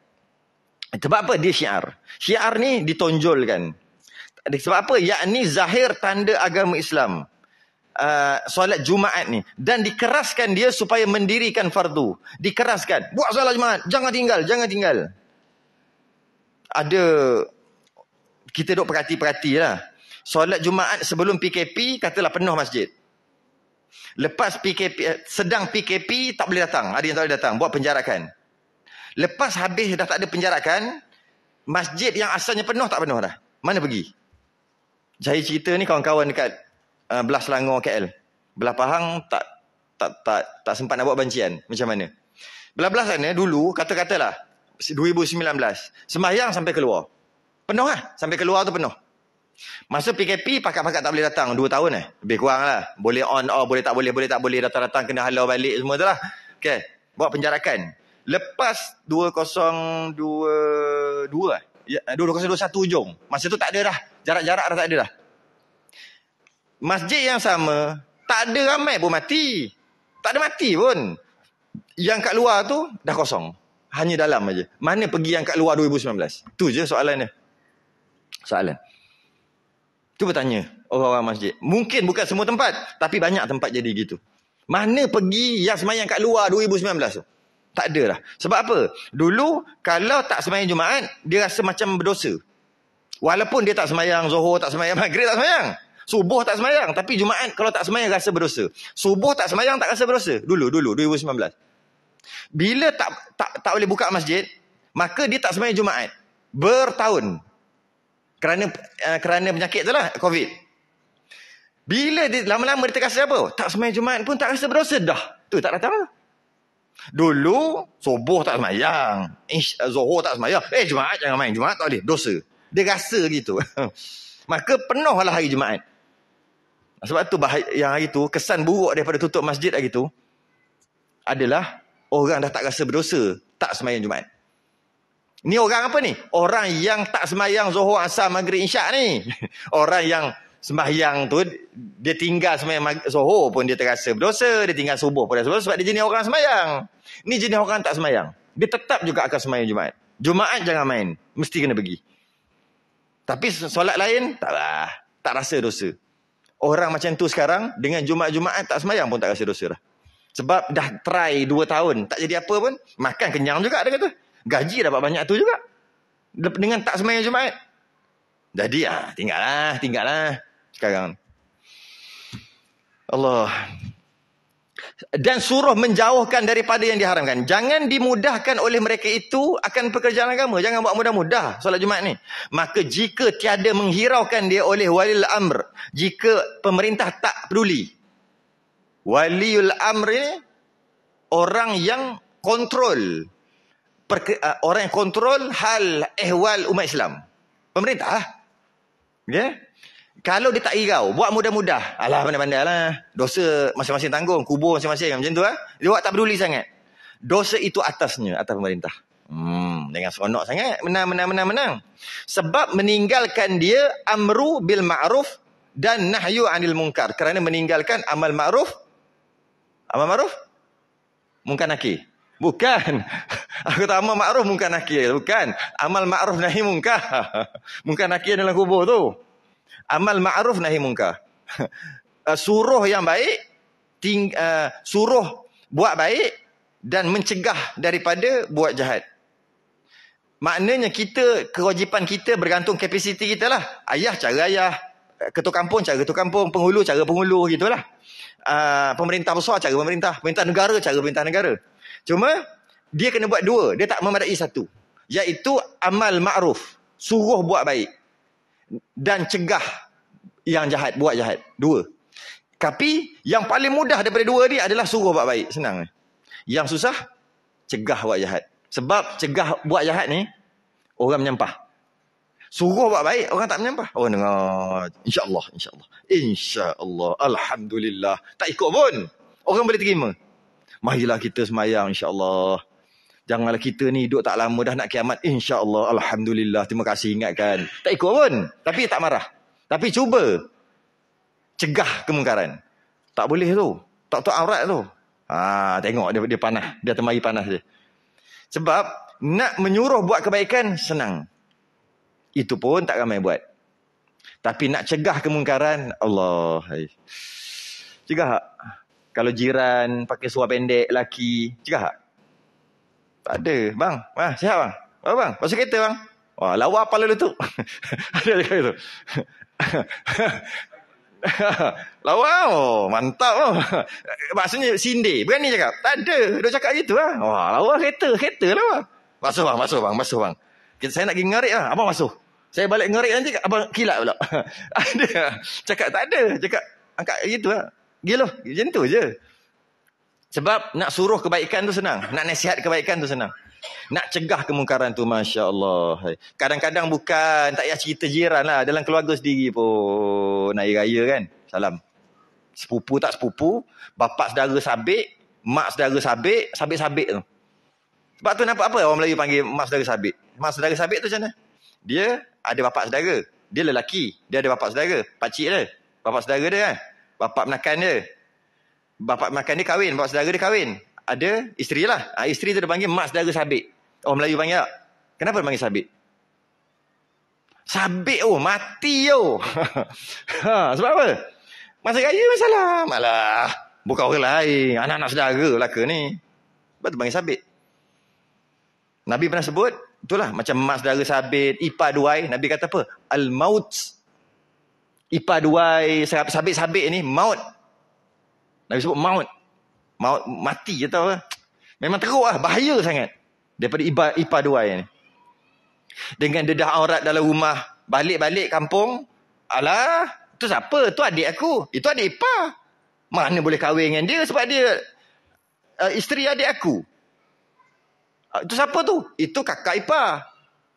S1: Sebab apa? Dia syiar. Syiar ni ditonjolkan. Sebab apa? Yakni zahir tanda agama Islam. Uh, solat Jumaat ni. Dan dikeraskan dia supaya mendirikan fardu. Dikeraskan. Buat solat Jumaat. Jangan tinggal. Jangan tinggal. Ada... Kita duk perhati-perhati lah solat Jumaat sebelum PKP katalah penuh masjid. Lepas PKP eh, sedang PKP tak boleh datang. Ada yang tak boleh datang buat penjarakan. Lepas habis dah tak ada penjarakan, masjid yang asalnya penuh tak penuh dah. Mana pergi? Saya cerita ni kawan-kawan dekat uh, Belah Selangor KL. Belah Pahang tak tak tak tak sempat nak buat bancian. Macam mana? Belah-belah sana dulu kata-katalah 2019. Semayang sampai keluar. Penuh lah. Sampai keluar tu penuh. Masa PKP pakat-pakat tak boleh datang dua tahun eh. Lebih kurang lah. Boleh on oh boleh tak boleh, boleh tak boleh datang-datang kena halau balik semua tu lah. Okay. Buat penjarakan. Lepas 2022 eh? ya, 2021 eh, hujung. Masa tu tak ada dah. Jarak-jarak dah tak ada dah. Masjid yang sama tak ada ramai pun mati. Tak ada mati pun. Yang kat luar tu dah kosong. Hanya dalam aja. Mana pergi yang kat luar 2019? Tu je soalannya. Soalan. Dia. soalan. Cuba tanya orang-orang masjid. Mungkin bukan semua tempat. Tapi banyak tempat jadi gitu. Mana pergi yang semayang kat luar 2019 tu? Tak ada lah. Sebab apa? Dulu kalau tak semayang Jumaat, dia rasa macam berdosa. Walaupun dia tak semayang Zohor, tak semayang Maghrib, tak semayang. Subuh tak semayang. Tapi Jumaat kalau tak semayang rasa berdosa. Subuh tak semayang tak rasa berdosa. Dulu, dulu, 2019. Bila tak tak tak boleh buka masjid, maka dia tak semayang Jumaat. Bertahun kerana uh, kerana penyakit itulah COVID. Bila dia, lama-lama dia tak apa? Tak semayang Jumaat pun tak rasa berdosa dah. Tu tak datang lah. Dulu, soboh tak semayang. Ish, uh, eh, Zohor tak semayang. Eh, Jumaat jangan main. Jumaat tak boleh. Dosa. Dia rasa gitu. [laughs] Maka penuhlah hari Jumaat. Sebab tu bahaya, yang hari tu, kesan buruk daripada tutup masjid hari tu, adalah orang dah tak rasa berdosa, tak semayang Jumaat. Ni orang apa ni? Orang yang tak sembahyang Zuhur Asar Maghrib Isyak ni. [laughs] Orang yang sembahyang tu dia tinggal sembahyang Zuhur pun dia terasa berdosa, dia tinggal subuh pun berdosa sebab dia jenis orang sembahyang. Ni jenis orang tak sembahyang. Dia tetap juga akan sembahyang Jumaat. Jumaat jangan main, mesti kena pergi. Tapi solat lain taklah, tak rasa dosa. Orang macam tu sekarang dengan Jumaat-Jumaat tak sembahyang pun tak rasa dosa dah. Sebab dah try 2 tahun, tak jadi apa pun, makan kenyang juga dia kata. Gaji dapat banyak tu juga. Dengan tak semayang Jumaat. Jadi ah tinggallah, tinggallah sekarang. Allah. Dan suruh menjauhkan daripada yang diharamkan. Jangan dimudahkan oleh mereka itu akan pekerjaan agama. Jangan buat mudah-mudah solat Jumaat ni. Maka jika tiada menghiraukan dia oleh walil amr. Jika pemerintah tak peduli. Waliul amr ni orang yang kontrol Ah, orang yang kontrol hal ehwal umat Islam. Pemerintah. Ya. Yeah? Kalau dia tak irau, buat mudah-mudah. Alah pandai-pandai lah. Dosa masing-masing tanggung, kubur masing-masing macam tu lah. Dia buat tak peduli sangat. Dosa itu atasnya, atas pemerintah. Hmm, dengan seronok sangat. Menang, menang, menang, menang. Sebab meninggalkan dia amru bil ma'ruf dan nahyu anil mungkar. Kerana meninggalkan amal ma'ruf. Amal ma'ruf? Mungkar nakih. Bukan. [laughs] Aku tak amal ma'ruf mungkar nakir. Bukan. Amal ma'ruf nahi mungkar. [laughs] Mungkar nakir dalam kubur tu. Amal ma'ruf nahi mungkar. [laughs] Eh, suruh yang baik. Ting, uh, suruh buat baik. Dan mencegah daripada buat jahat. Maknanya kita, kewajipan kita bergantung kapasiti kita lah. Ayah cara ayah. Ketua kampung cara ketua kampung. Penghulu cara penghulu gitulah. Uh, pemerintah besar cara pemerintah. Pemerintah negara cara pemerintah negara. Cuma dia kena buat dua. Dia tak memadai satu. Iaitu amal ma'ruf. Suruh buat baik. Dan cegah yang jahat. Buat jahat. Dua. Tapi yang paling mudah daripada dua ni adalah suruh buat baik. Senang. Eh? Yang susah, cegah buat jahat. Sebab cegah buat jahat ni, orang menyampah. Suruh buat baik, orang tak menyampah. Orang oh, dengar, insyaAllah, insyaAllah. InsyaAllah, Alhamdulillah. Tak ikut pun, orang boleh terima marilah kita semayang insyaAllah. Janganlah kita ni duduk tak lama dah nak kiamat. InsyaAllah. Alhamdulillah. Terima kasih ingatkan. Tak ikut pun. Tapi tak marah. Tapi cuba. Cegah kemungkaran. Tak boleh tu. Tak tu aurat tu. Ha, tengok dia, dia panas. Dia temari panas je. Sebab nak menyuruh buat kebaikan senang. Itu pun tak ramai buat. Tapi nak cegah kemungkaran. Allah. Cegah tak? kalau jiran pakai suar pendek laki cakap tak? tak ada bang ah sihat bang apa bang masuk kereta bang wah lawa apa lalu tu [laughs] ada cakap itu [laughs] lawa oh mantap oh. [laughs] maksudnya sindir berani cakap tak ada duk cakap gitu ah wah lawa kereta kereta lawa masuk bang masuk bang masuk bang kita saya nak pergi ngarik apa lah, masuk. Saya balik ngarik nanti, abang kilat pula. ada. Cakap tak ada. Cakap angkat gitu lah gila macam tu je sebab nak suruh kebaikan tu senang nak nasihat kebaikan tu senang nak cegah kemungkaran tu Masya Allah kadang-kadang bukan tak payah cerita jiran lah dalam keluarga sendiri pun naik raya kan salam sepupu tak sepupu bapak saudara sabik mak saudara sabik sabik-sabik tu sebab tu nampak apa orang Melayu panggil mak saudara sabik mak saudara sabik tu macam mana dia ada bapak saudara dia lelaki dia ada bapak saudara pakcik dia bapak saudara dia kan bapa menakan dia. Bapa menakan dia kahwin, bapa saudara dia kahwin. Ada isteri lah. Ha, isteri tu dia panggil mak saudara sabit. Orang Melayu panggil tak? Kenapa dia panggil sabit? Sabit oh, mati oh. [laughs] ha, sebab apa? Masa raya masalah. Malah, bukan orang lain. Anak-anak saudara lah ke ni. Sebab tu panggil sabit. Nabi pernah sebut, itulah macam mak saudara sabit, ipar duai. Nabi kata apa? Al-maut ipar duai sabit-sabit ni maut Nabi sebut maut maut mati je tahu eh. memang teruk lah bahaya sangat daripada ipar, ipar duai ni dengan dedah aurat dalam rumah balik-balik kampung alah itu siapa Itu adik aku itu adik ipar mana boleh kahwin dengan dia sebab dia uh, isteri adik aku itu ah, siapa tu? Itu kakak ipar.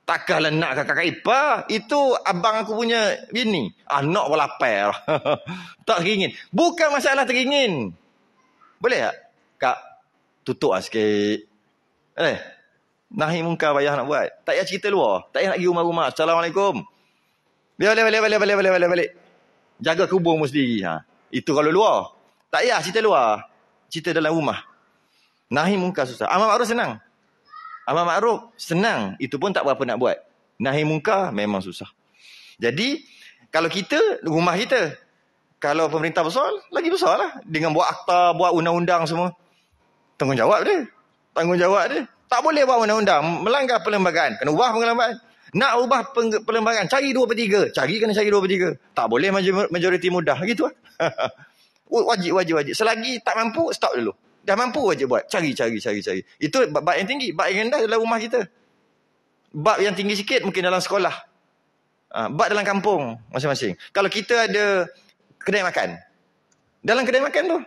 S1: Takkanlah nak kakak ipar. Itu abang aku punya bini. Anak ah, pun lapar. [laughs] tak teringin. Bukan masalah teringin. Boleh tak? Kak, tutup lah sikit. Eh, nahi muka bayah nak buat. Tak payah cerita luar. Tak payah nak pergi rumah-rumah. Assalamualaikum. Biar balik, balik, balik, balik, balik, balik, balik. Jaga kubur sendiri. Ha. Itu kalau luar. Tak payah cerita luar. Cerita dalam rumah. Nahi muka susah. Amal Ma'ruf senang. Amar makruf senang, itu pun tak berapa nak buat. Nahi mungkar memang susah. Jadi kalau kita rumah kita kalau pemerintah besar lagi besar lah dengan buat akta, buat undang-undang semua. Tanggungjawab dia. Tanggungjawab dia. Tak boleh buat undang-undang melanggar perlembagaan. Kena ubah perlembagaan. Nak ubah perlembagaan, cari dua per tiga. Cari kena cari dua per tiga. Tak boleh majoriti mudah. Gitu lah. [laughs] wajib, wajib, wajib. Selagi tak mampu, stop dulu dah mampu aja buat. Cari, cari, cari, cari. Itu bab yang tinggi. Bab yang rendah adalah rumah kita. Bab yang tinggi sikit mungkin dalam sekolah. Ha, bab dalam kampung masing-masing. Kalau kita ada kedai makan. Dalam kedai makan tu.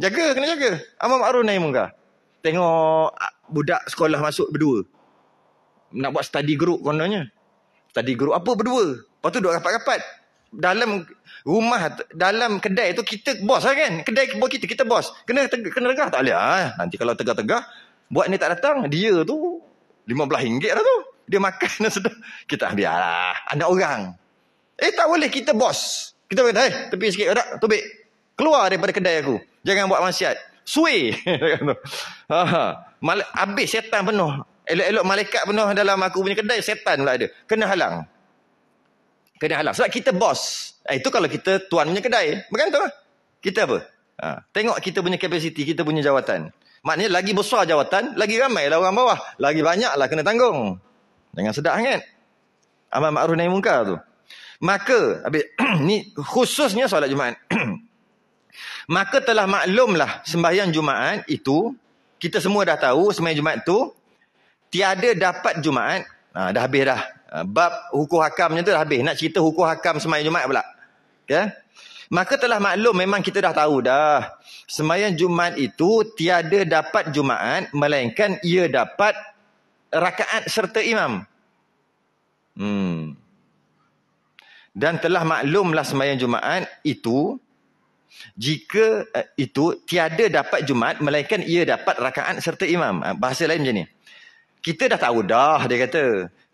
S1: Jaga, kena jaga. Amal ma'ruh naik munggah. Tengok ah, budak sekolah masuk berdua. Nak buat study group kononnya. Study group apa berdua. Lepas tu duduk rapat-rapat. Dalam rumah dalam kedai tu kita bos lah kan kedai bos kita kita bos kena teg- kena tegah tak boleh ah nanti kalau tegah-tegah buat ni tak datang dia tu RM15 lah tu dia makan [laughs] dan sedap kita ah, biarlah anak orang eh tak boleh kita bos kita kata eh tepi sikit tak tepi keluar daripada kedai aku jangan buat maksiat sui [laughs] ha habis setan penuh elok-elok malaikat penuh dalam aku punya kedai setan pula ada kena halang kena halal. Sebab kita bos. Eh, itu kalau kita tuan punya kedai. Bergantung lah. Kita apa? Ha. Tengok kita punya kapasiti, kita punya jawatan. Maknanya lagi besar jawatan, lagi ramai lah orang bawah. Lagi banyak lah kena tanggung. Jangan sedap sangat. Amal ma'ruf naik mungkar tu. Maka, habis, [clears throat] ni khususnya solat Jumaat. [clears throat] Maka telah maklumlah sembahyang Jumaat itu, kita semua dah tahu sembahyang Jumaat tu, tiada dapat Jumaat, ha, dah habis dah Ha, bab hukum hakamnya tu dah habis. Nak cerita hukum hakam semayang Jumaat pula. Okay? Ya? Maka telah maklum memang kita dah tahu dah. Semayang Jumaat itu tiada dapat Jumaat melainkan ia dapat rakaat serta imam. Hmm. Dan telah maklumlah semayang Jumaat itu jika eh, itu tiada dapat Jumaat melainkan ia dapat rakaat serta imam. Ha, bahasa lain macam ni. Kita dah tahu dah dia kata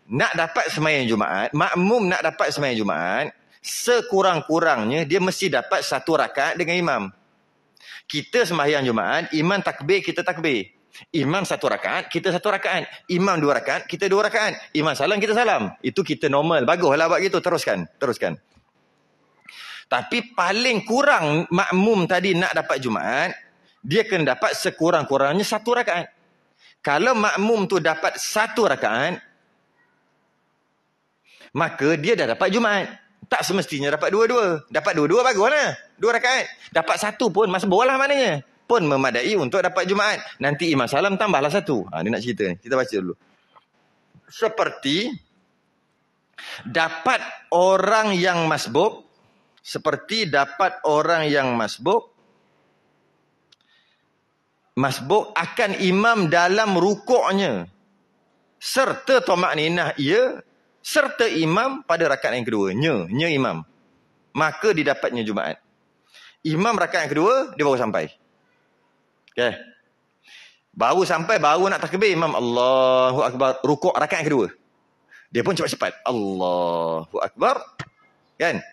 S1: nak dapat semayang Jumaat, makmum nak dapat semayang Jumaat, sekurang-kurangnya dia mesti dapat satu rakaat dengan imam. Kita semayang Jumaat, imam takbir, kita takbir. Imam satu rakaat, kita satu rakaat. Imam dua rakaat, kita dua rakaat. Imam salam, kita salam. Itu kita normal. Baguslah buat gitu. Teruskan. Teruskan. Tapi paling kurang makmum tadi nak dapat Jumaat, dia kena dapat sekurang-kurangnya satu rakaat. Kalau makmum tu dapat satu rakaat, maka dia dah dapat Jumaat. Tak semestinya dapat dua-dua. Dapat dua-dua baguslah. Dua rakaat. Dapat satu pun masa bolehlah maknanya. Pun memadai untuk dapat Jumaat. Nanti Imam Salam tambahlah satu. Ha, ini nak cerita ni. Kita baca dulu. Seperti dapat orang yang masbuk seperti dapat orang yang masbuk masbuk akan imam dalam rukuknya serta tomak ninah ia serta imam pada rakaat yang kedua. Nya, nya imam. Maka didapatnya Jumaat. Imam rakaat yang kedua, dia baru sampai. Okay. Baru sampai, baru nak takbir imam. Allahu Akbar. Rukuk rakaat yang kedua. Dia pun cepat-cepat. Allahu Akbar. Kan?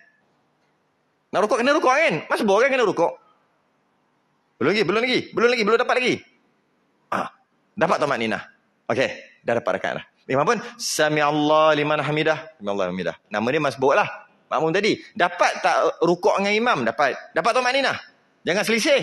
S1: Nak rukuk, kena rukuk kan? Mas boleh kan kena rukuk? Belum lagi, belum lagi. Belum lagi, belum dapat lagi. Ah, dapat tak Mak Nina? Okay, dah dapat rakaat dah. Imam pun sami Allah liman hamidah. Sami Allah hamidah. Nama dia masbuk lah. Makmum tadi. Dapat tak rukuk dengan imam? Dapat. Dapat tu maknina. Jangan selisih.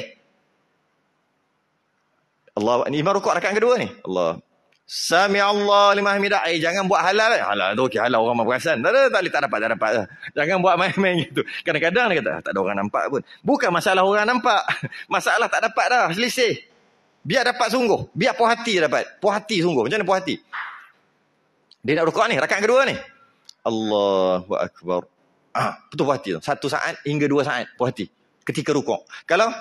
S1: Allah ni imam rukuk rakaat kedua ni. Allah. Sami Allah liman hamidah. Eh jangan buat halal. Eh. Halal tu okey halal orang berperasan. Tak ada tak boleh tak dapat tak dapat. Lah. Jangan buat main-main gitu. Kadang-kadang dia kata ah, tak ada orang nampak pun. Bukan masalah orang nampak. [laughs] Masalah tak dapat dah selisih. Biar dapat sungguh. Biar puas hati dapat. Puas hati sungguh. Macam mana puas hati? Dia nak rukuk ni, rakaat kedua ni. Allahu Akbar. Ah, betul puas hati Satu saat hingga dua saat puas hati. Ketika rukuk. Kalau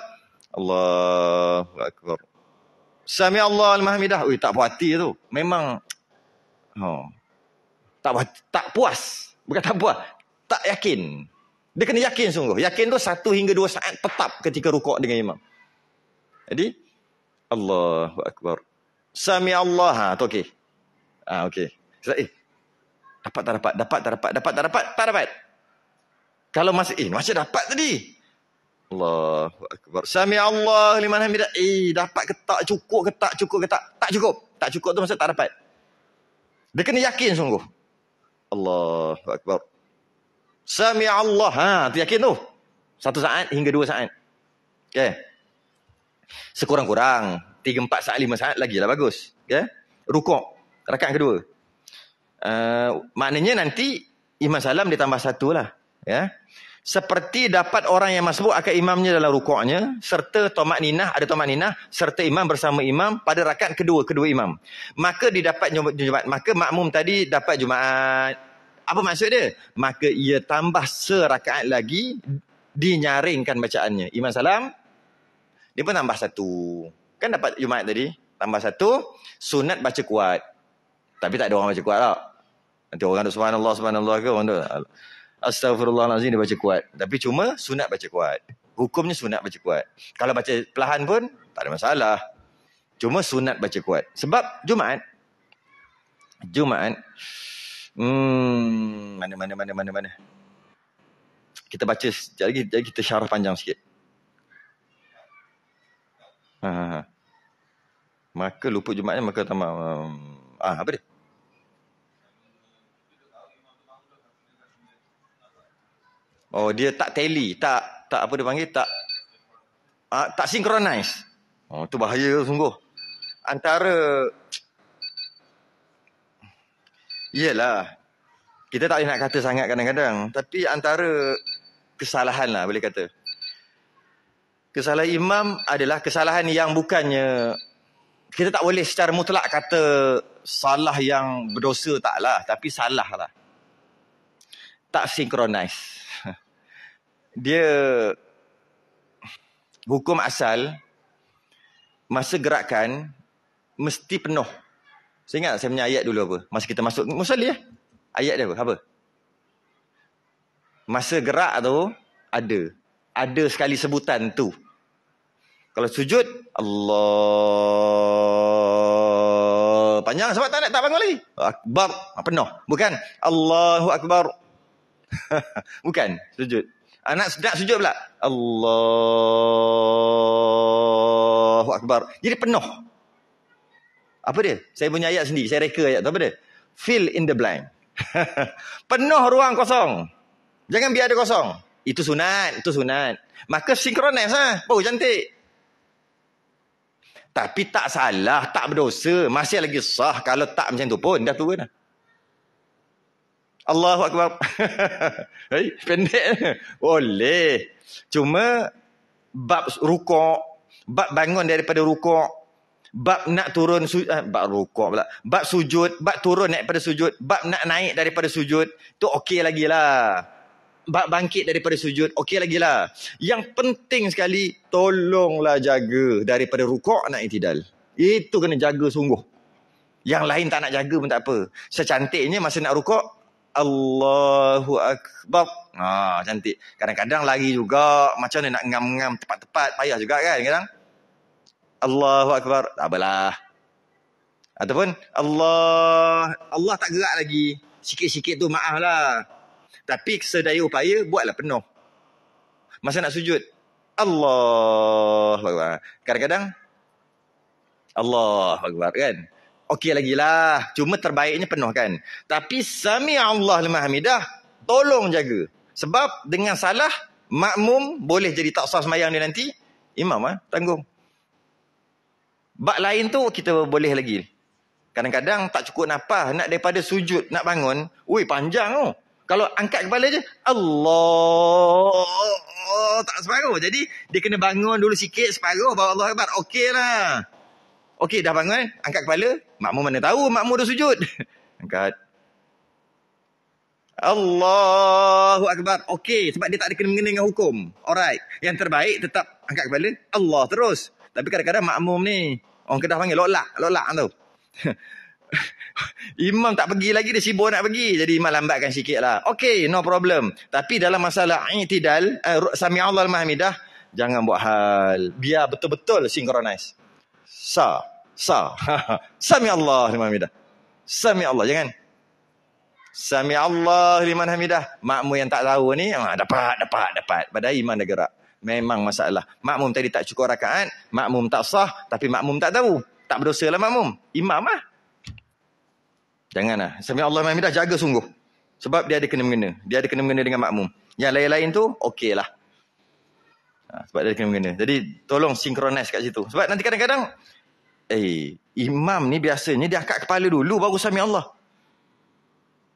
S1: Allahu Akbar. Sami Allahu al-Mahmidah. Ui, tak puas hati tu. Memang oh, tak, puas, tak puas. Bukan tak puas. Tak yakin. Dia kena yakin sungguh. Yakin tu satu hingga dua saat tetap ketika rukuk dengan imam. Jadi, Allahu Akbar. Sami Allah. Ha, tu okey. Ha, okey. Ustaz, eh. Dapat tak dapat? Dapat tak dapat? Dapat tak dapat? Tak dapat. Kalau masih, eh masih dapat tadi. Allahu Akbar. Sami Allah liman hamidah. Eh, dapat ke tak? Cukup ke tak? Cukup ke tak? Tak cukup. Tak cukup tu masa tak dapat. Dia kena yakin sungguh. Allahu Akbar. Sami Allah. Ha, tu yakin tu. Satu saat hingga dua saat. Okay. Sekurang-kurang. Tiga, empat saat, lima saat lagi lah bagus. Okay. Rukuk. Rakat kedua. Eh, maknanya nanti imam salam ditambah satu lah. Ya. Seperti dapat orang yang masbuk akan imamnya dalam rukuknya. Serta tomat ninah, ada tomat ninah. Serta imam bersama imam pada rakaat kedua, kedua imam. Maka didapat jumat. Maka makmum tadi dapat jumaat. Apa maksud dia? Maka ia tambah serakaat lagi. Dinyaringkan bacaannya. Imam salam. Dia pun tambah satu. Kan dapat jumaat tadi. Tambah satu. Sunat baca kuat. Tapi tak ada orang baca kuat tak? Lah. Nanti orang tu subhanallah subhanallah ke orang tu astagfirullahalazim dia baca kuat. Tapi cuma sunat baca kuat. Hukumnya sunat baca kuat. Kalau baca pelahan pun tak ada masalah. Cuma sunat baca kuat. Sebab Jumaat Jumaat hmm, mana mana mana mana mana. Kita baca sekejap lagi jadi kita syarah panjang sikit. Ha, ha, ha. Maka luput Jumaat maka tambah um, ah apa dia? Oh, dia tak tally, tak tak apa dia panggil, tak uh, tak synchronize. Oh, tu bahaya sungguh. Antara Iyalah. Kita tak nak kata sangat kadang-kadang, tapi antara kesalahan lah boleh kata. Kesalahan imam adalah kesalahan yang bukannya kita tak boleh secara mutlak kata salah yang berdosa taklah, tapi salah lah. Tak synchronize dia hukum asal masa gerakan mesti penuh. Saya ingat saya punya ayat dulu apa? Masa kita masuk musalli ya. Ayat dia apa? Apa? Masa gerak tu ada. Ada sekali sebutan tu. Kalau sujud Allah panjang sebab tak nak tak bangun lagi. Akbar penuh. Bukan Allahu akbar. [laughs] Bukan sujud. Anak ah, sedap sujud pula. Allahu Akbar. Jadi penuh. Apa dia? Saya punya ayat sendiri. Saya reka ayat tu. Apa dia? Fill in the blank. [laughs] penuh ruang kosong. Jangan biar ada kosong. Itu sunat. Itu sunat. Maka sinkronis. Ha? Oh, cantik. Tapi tak salah, tak berdosa. Masih lagi sah kalau tak macam tu pun. Dah tua dah. Allahu akbar. [laughs] Hei, pendek. Boleh. Cuma bab rukuk, bab bangun daripada rukuk, bab nak turun su- eh, bab rukuk pula. Bab sujud, bab turun naik daripada sujud, bab nak naik daripada sujud, tu okey lagi lah. Bab bangkit daripada sujud, okey lagi lah. Yang penting sekali, tolonglah jaga daripada rukuk nak itidal. Itu kena jaga sungguh. Yang lain tak nak jaga pun tak apa. Secantiknya masa nak rukuk, Allahu Akbar. Ha, cantik. Kadang-kadang lagi juga. Macam mana nak ngam-ngam tepat-tepat. Payah juga kan kadang. Allahu Akbar. Tak apalah. Ataupun Allah. Allah tak gerak lagi. Sikit-sikit tu maaf lah. Tapi sedaya upaya buatlah penuh. Masa nak sujud. Allahu Akbar. Kadang-kadang. Allahu Akbar kan okey lagi lah. Cuma terbaiknya penuh kan. Tapi sami Allah lima hamidah, tolong jaga. Sebab dengan salah, makmum boleh jadi tak sah semayang dia nanti. Imam lah, tanggung. Bak lain tu kita boleh lagi. Kadang-kadang tak cukup nafas. Nak daripada sujud, nak bangun. Ui, panjang tu. Oh. Kalau angkat kepala je, Allah, oh, tak separuh. Jadi, dia kena bangun dulu sikit, separuh, bawa Allah Akbar. Okey lah. Okey dah bangun. Angkat kepala. Makmu mana tahu makmu dah sujud. [laughs] Angkat. Allahu Akbar. Okey sebab dia tak ada kena-mengena dengan hukum. Alright. Yang terbaik tetap angkat kepala. Allah terus. Tapi kadang-kadang makmum ni. Orang kedah panggil lolak. Lolak tu. [laughs] imam tak pergi lagi dia sibuk nak pergi jadi imam lambatkan sikit lah Okey, no problem tapi dalam masalah itidal uh, eh, sami Allah al-Mahmidah jangan buat hal biar betul-betul synchronize sa sa [laughs] sami Allah liman hamidah sami Allah jangan sami Allah liman hamidah makmum yang tak tahu ni ah, dapat dapat dapat pada iman negara memang masalah makmum tadi tak cukup rakaat makmum tak sah tapi makmum tak tahu tak berdosa lah makmum imam ah janganlah sami Allah liman hamidah jaga sungguh sebab dia ada kena mengena dia ada kena mengena dengan makmum yang lain-lain tu okeylah Ah, sebab dia kena mengena. Jadi tolong sinkronis kat situ. Sebab nanti kadang-kadang eh imam ni biasanya dia angkat kepala dulu baru sami Allah.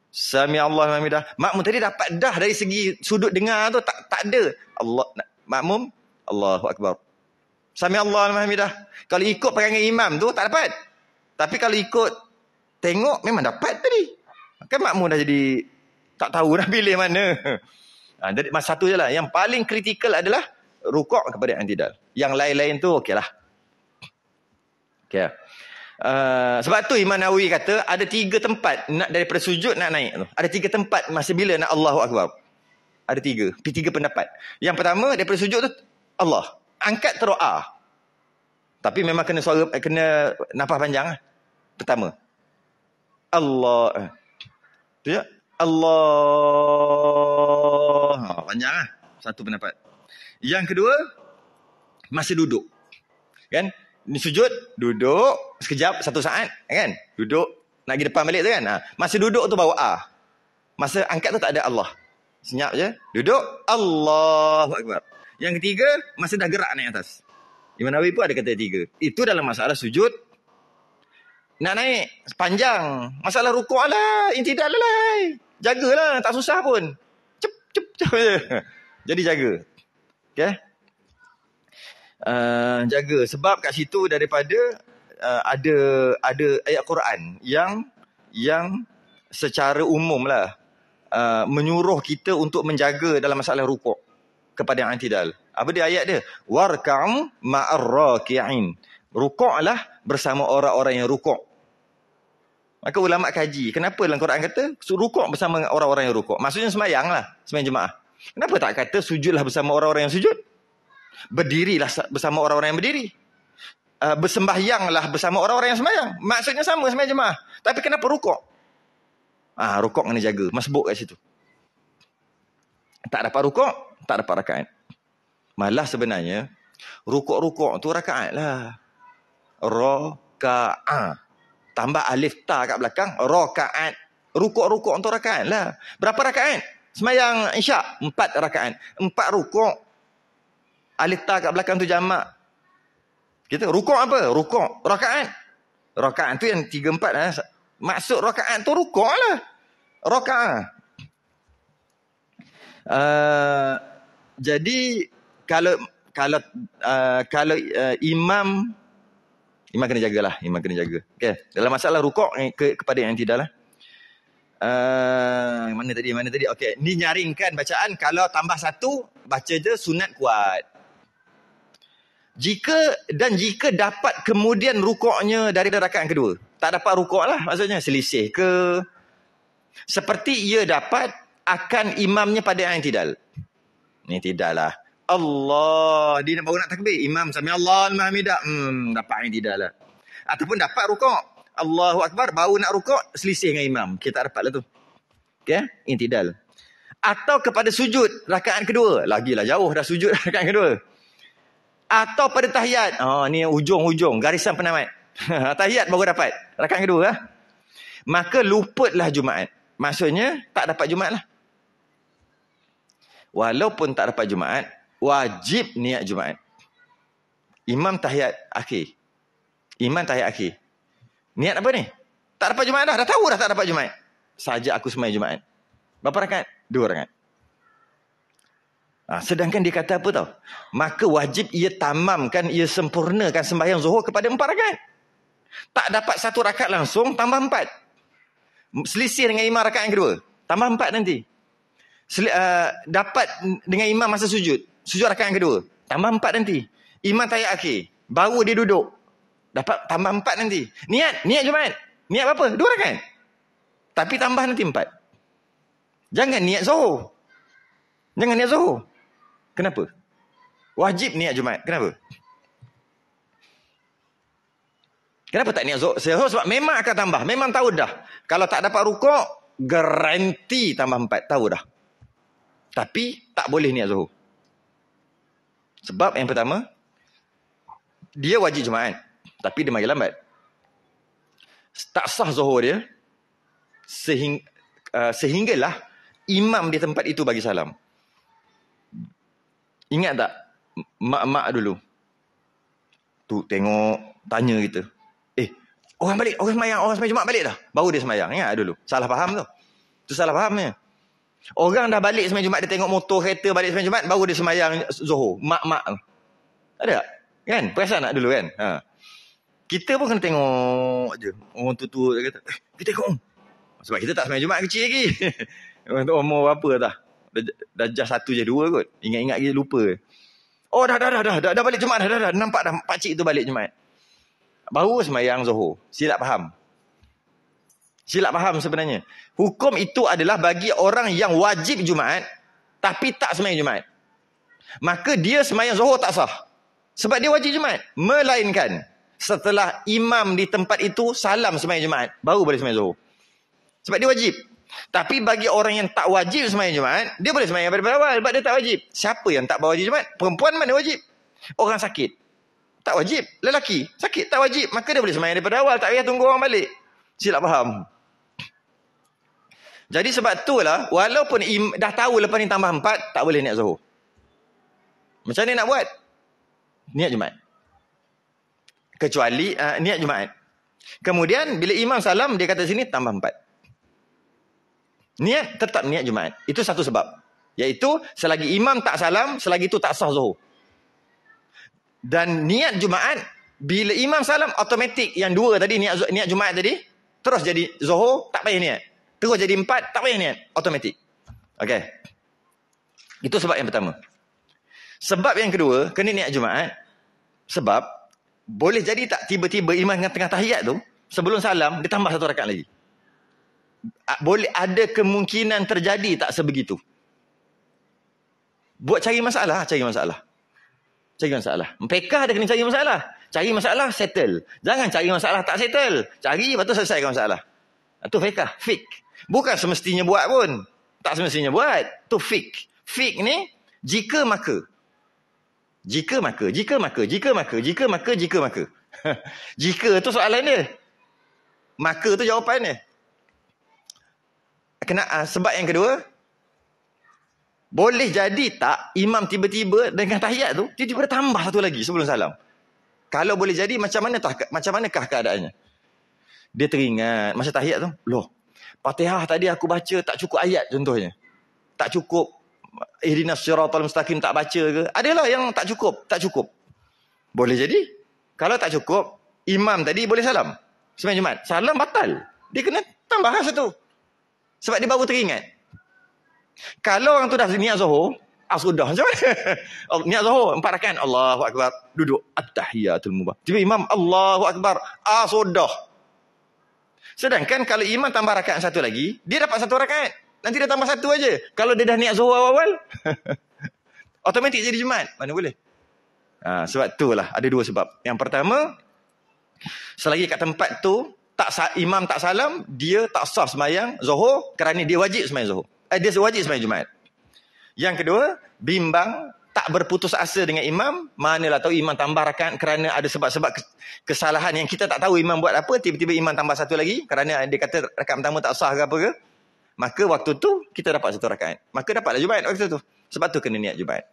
S1: Sami Allah lima dah. Makmum tadi dapat dah dari segi sudut dengar tu tak tak ada. Allah makmum Allahu akbar. Sami Allah lima Kalau ikut perangai imam tu tak dapat. Tapi kalau ikut tengok memang dapat tadi. Kan makmum dah jadi tak tahu dah [laughs] pilih mana. Ha, jadi masa satu je lah. Yang paling kritikal adalah rukuk kepada antidal. Yang lain-lain tu okeylah. Okey. Uh, sebab tu Imam Nawawi kata ada tiga tempat nak daripada sujud nak naik tu. Ada tiga tempat masa bila nak Allahu Akbar. Ada tiga, tiga pendapat. Yang pertama daripada sujud tu Allah. Angkat teruah. Tapi memang kena suara eh, kena nafas panjang lah. Pertama. Allah. Tu ya? Allah. Ha, panjang lah. Satu pendapat. Yang kedua, masa duduk. Kan? Ni sujud, duduk sekejap satu saat, kan? Duduk nak pergi depan balik tu kan? Ha. Masa duduk tu bawa A. Ah. Masa angkat tu tak ada Allah. Senyap je. Duduk, Allahu Akbar. Yang ketiga, masa dah gerak naik atas. Imam Nawawi pun ada kata tiga. Itu dalam masalah sujud. Nak naik sepanjang. Masalah rukuk lah. Intidak lah lah. Jagalah. Tak susah pun. Cep, cep, cep [laughs] Jadi jaga. Okay. Uh, jaga. Sebab kat situ daripada uh, ada ada ayat Quran yang yang secara umum lah uh, menyuruh kita untuk menjaga dalam masalah rukuk kepada yang antidal. Apa dia ayat dia? Warka'u ma'arraki'in. Rukuklah bersama orang-orang yang rukuk. Maka ulama kaji. Kenapa dalam Quran kata rukuk bersama orang-orang yang rukuk? Maksudnya semayang lah. Semayang jemaah. Kenapa tak kata sujudlah bersama orang-orang yang sujud? Berdirilah bersama orang-orang yang berdiri. Uh, bersembahyanglah bersama orang-orang yang sembahyang. Maksudnya sama sembahyang jemaah. Tapi kenapa rukuk? Ah, rukuk kena jaga. Masbuk kat situ. Tak dapat rukuk, tak dapat rakaat. Malah sebenarnya, rukuk-rukuk tu rakaat lah. Rokaat. Tambah alif ta kat belakang. Rokaat. Rukuk-rukuk tu rakaat lah. Berapa rakaat? Semayang isyak, empat rakaat. Empat rukuk. Alita kat belakang tu jama Kita rukuk apa? Rukuk. Rakaat. Rakaat tu yang tiga empat. lah Maksud rakaat tu rukuk lah. Rakaat. Uh, jadi kalau kalau uh, kalau uh, imam imam kena jagalah imam kena jaga Okay, dalam masalah rukuk ke, kepada yang tidak lah. Ah, mana tadi mana tadi okey ni nyaringkan bacaan kalau tambah satu baca je sunat kuat jika dan jika dapat kemudian rukuknya dari rakaat kedua tak dapat rukuk lah maksudnya selisih ke seperti ia dapat akan imamnya pada yang tidak Ini tidak lah Allah dia nak baru nak takbir imam sambil Allah hmm, dapat yang tidak lah ataupun dapat rukuk Allahu Akbar baru nak rukuk selisih dengan imam. Kita tak dapatlah tu. okay intidal. Atau kepada sujud rakaat kedua. Lagilah jauh dah sujud [laughs] rakaat kedua. Atau pada tahiyat. oh, ni ujung ujung garisan penamat. [laughs] tahiyat baru dapat rakaat kedua lah. Maka luputlah Jumaat. Maksudnya tak dapat Jumaat lah. Walaupun tak dapat Jumaat, wajib niat Jumaat. Imam tahiyat akhir. Imam tahiyat akhir. Niat apa ni? Tak dapat Jumaat dah. Dah tahu dah tak dapat Jumaat. Saja aku semai Jumaat. Berapa rakat? Dua rakat. Ha, ah, sedangkan dia kata apa tau? Maka wajib ia tamamkan, ia sempurnakan sembahyang zuhur kepada empat rakat. Tak dapat satu rakat langsung, tambah empat. Selisih dengan imam rakat yang kedua. Tambah empat nanti. Sel, uh, ah, dapat dengan imam masa sujud. Sujud rakat yang kedua. Tambah empat nanti. Imam tayak akhir. Baru dia duduk. Dapat tambah empat nanti. Niat. Niat Jumaat. Niat apa? Dua rakan. Tapi tambah nanti empat. Jangan niat Zohor. Jangan niat Zohor. Kenapa? Wajib niat Jumaat. Kenapa? Kenapa tak niat Zohor? Sebab memang akan tambah. Memang tahu dah. Kalau tak dapat rukuk, garanti tambah empat. Tahu dah. Tapi tak boleh niat Zohor. Sebab yang pertama, dia wajib Jumaat. Tapi dia makin lambat. Tak sah zuhur dia. Sehing, uh, sehinggalah imam di tempat itu bagi salam. Ingat tak? Mak-mak dulu. Tu tengok, tanya kita. Eh, orang balik, orang semayang, orang semayang cuma balik dah. Baru dia semayang. Ingat dulu. Salah faham tu. Tu salah fahamnya. Orang dah balik semayang Jumat, dia tengok motor, kereta balik semayang Jumat, baru dia semayang Zohor. Mak-mak. Ada tak? Kan? Perasan tak dulu kan? Ha kita pun kena tengok je. Orang tua-tua kata, eh, kita tengok. Sebab kita tak sembang Jumaat kecil lagi. [laughs] Orang tu umur berapa dah. Dah, just satu je dua kot. Ingat-ingat lagi lupa. Oh dah dah dah dah dah, balik Jumaat dah, dah dah Nampak dah pakcik tu balik Jumaat. Baru sembahyang Zuhur. Silap faham. Silap faham sebenarnya. Hukum itu adalah bagi orang yang wajib Jumaat tapi tak sembahyang Jumaat. Maka dia sembahyang Zuhur tak sah. Sebab dia wajib Jumaat. Melainkan setelah imam di tempat itu salam semayang Jumaat. Baru boleh semayang Zuhur. Sebab dia wajib. Tapi bagi orang yang tak wajib semayang Jumaat, dia boleh semayang daripada awal sebab dia tak wajib. Siapa yang tak bawa wajib Jumaat? Perempuan mana wajib? Orang sakit. Tak wajib. Lelaki. Sakit. Tak wajib. Maka dia boleh semayang daripada awal. Tak payah tunggu orang balik. Silap faham. Jadi sebab tu lah. walaupun im, dah tahu lepas ni tambah empat, tak boleh niat Zuhur. Macam ni nak buat? Niat Jumaat kecuali uh, niat Jumaat. Kemudian bila imam salam dia kata sini tambah empat. Niat tetap niat Jumaat. Itu satu sebab. Iaitu selagi imam tak salam, selagi itu tak sah zuhur. Dan niat Jumaat, bila imam salam otomatik yang dua tadi, niat, niat Jumaat tadi, terus jadi zuhur, tak payah niat. Terus jadi empat, tak payah niat. Otomatik. Okay. Itu sebab yang pertama. Sebab yang kedua, kena niat Jumaat. Sebab boleh jadi tak tiba-tiba imam yang tengah tahiyat tu sebelum salam dia tambah satu rakaat lagi. Boleh ada kemungkinan terjadi tak sebegitu. Buat cari masalah, cari masalah. Cari masalah. Mempekah ada kena cari masalah. Cari masalah, settle. Jangan cari masalah, tak settle. Cari, lepas tu selesaikan masalah. Itu ah, fekah, fake. Bukan semestinya buat pun. Tak semestinya buat. Itu fake, fake ni, jika maka. Jika maka, jika maka, jika maka, jika maka, jika maka. [laughs] jika tu soalan dia. Maka tu jawapan dia. Kena, uh, sebab yang kedua, boleh jadi tak imam tiba-tiba dengan tahiyat tu, dia tiba tambah satu lagi sebelum salam. Kalau boleh jadi, macam mana tah, macam manakah keadaannya? Dia teringat, masa tahiyat tu, loh, Fatihah tadi aku baca tak cukup ayat contohnya. Tak cukup Irina Syaratul Mustaqim tak baca ke? Adalah yang tak cukup. Tak cukup. Boleh jadi. Kalau tak cukup, imam tadi boleh salam. Semain Jumat. Salam batal. Dia kena tambah hal lah satu. Sebab dia baru teringat. Kalau orang tu dah niat zuhur, ah macam mana? [laughs] Oh, niat zuhur, empat rakan. Allahu Akbar. Duduk. At-tahiyatul mubah. Tiba imam, Allahu Akbar. Ah Sedangkan kalau imam tambah rakan satu lagi, dia dapat satu rakan. Nanti dah tambah satu aja. Kalau dia dah niat zuhur awal-awal, otomatik [laughs] jadi jemaat. Mana boleh? Ha, sebab lah. Ada dua sebab. Yang pertama, selagi kat tempat tu, tak imam tak salam, dia tak sah semayang zuhur kerana dia wajib semayang zuhur. Eh, dia wajib semayang jemaat. Yang kedua, bimbang tak berputus asa dengan imam, manalah tahu imam tambah rakan kerana ada sebab-sebab kesalahan yang kita tak tahu imam buat apa, tiba-tiba imam tambah satu lagi kerana dia kata rakan pertama tak sah ke apa ke maka waktu tu kita dapat satu rakaat. Maka dapatlah Jumaat waktu tu. Sebab tu kena niat Jumaat.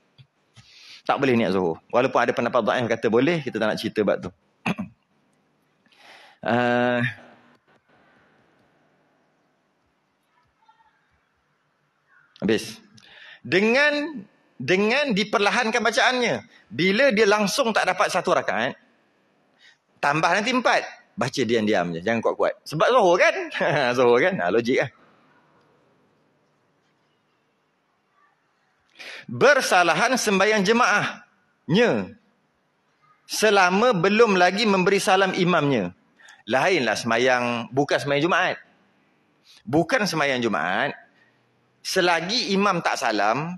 S1: Tak boleh niat Zuhur. Walaupun ada pendapat Zaif kata boleh, kita tak nak cerita buat tu. [clears throat] uh, habis. Dengan dengan diperlahankan bacaannya. Bila dia langsung tak dapat satu rakaat, tambah nanti empat. Baca diam-diam je. Jangan kuat-kuat. Sebab Zohor kan? [laughs] Zohor kan? Ha, logik lah. Kan? Bersalahan sembahyang jemaahnya. Selama belum lagi memberi salam imamnya. Lainlah sembahyang, bukan sembahyang Jumaat. Bukan sembahyang Jumaat. Selagi imam tak salam,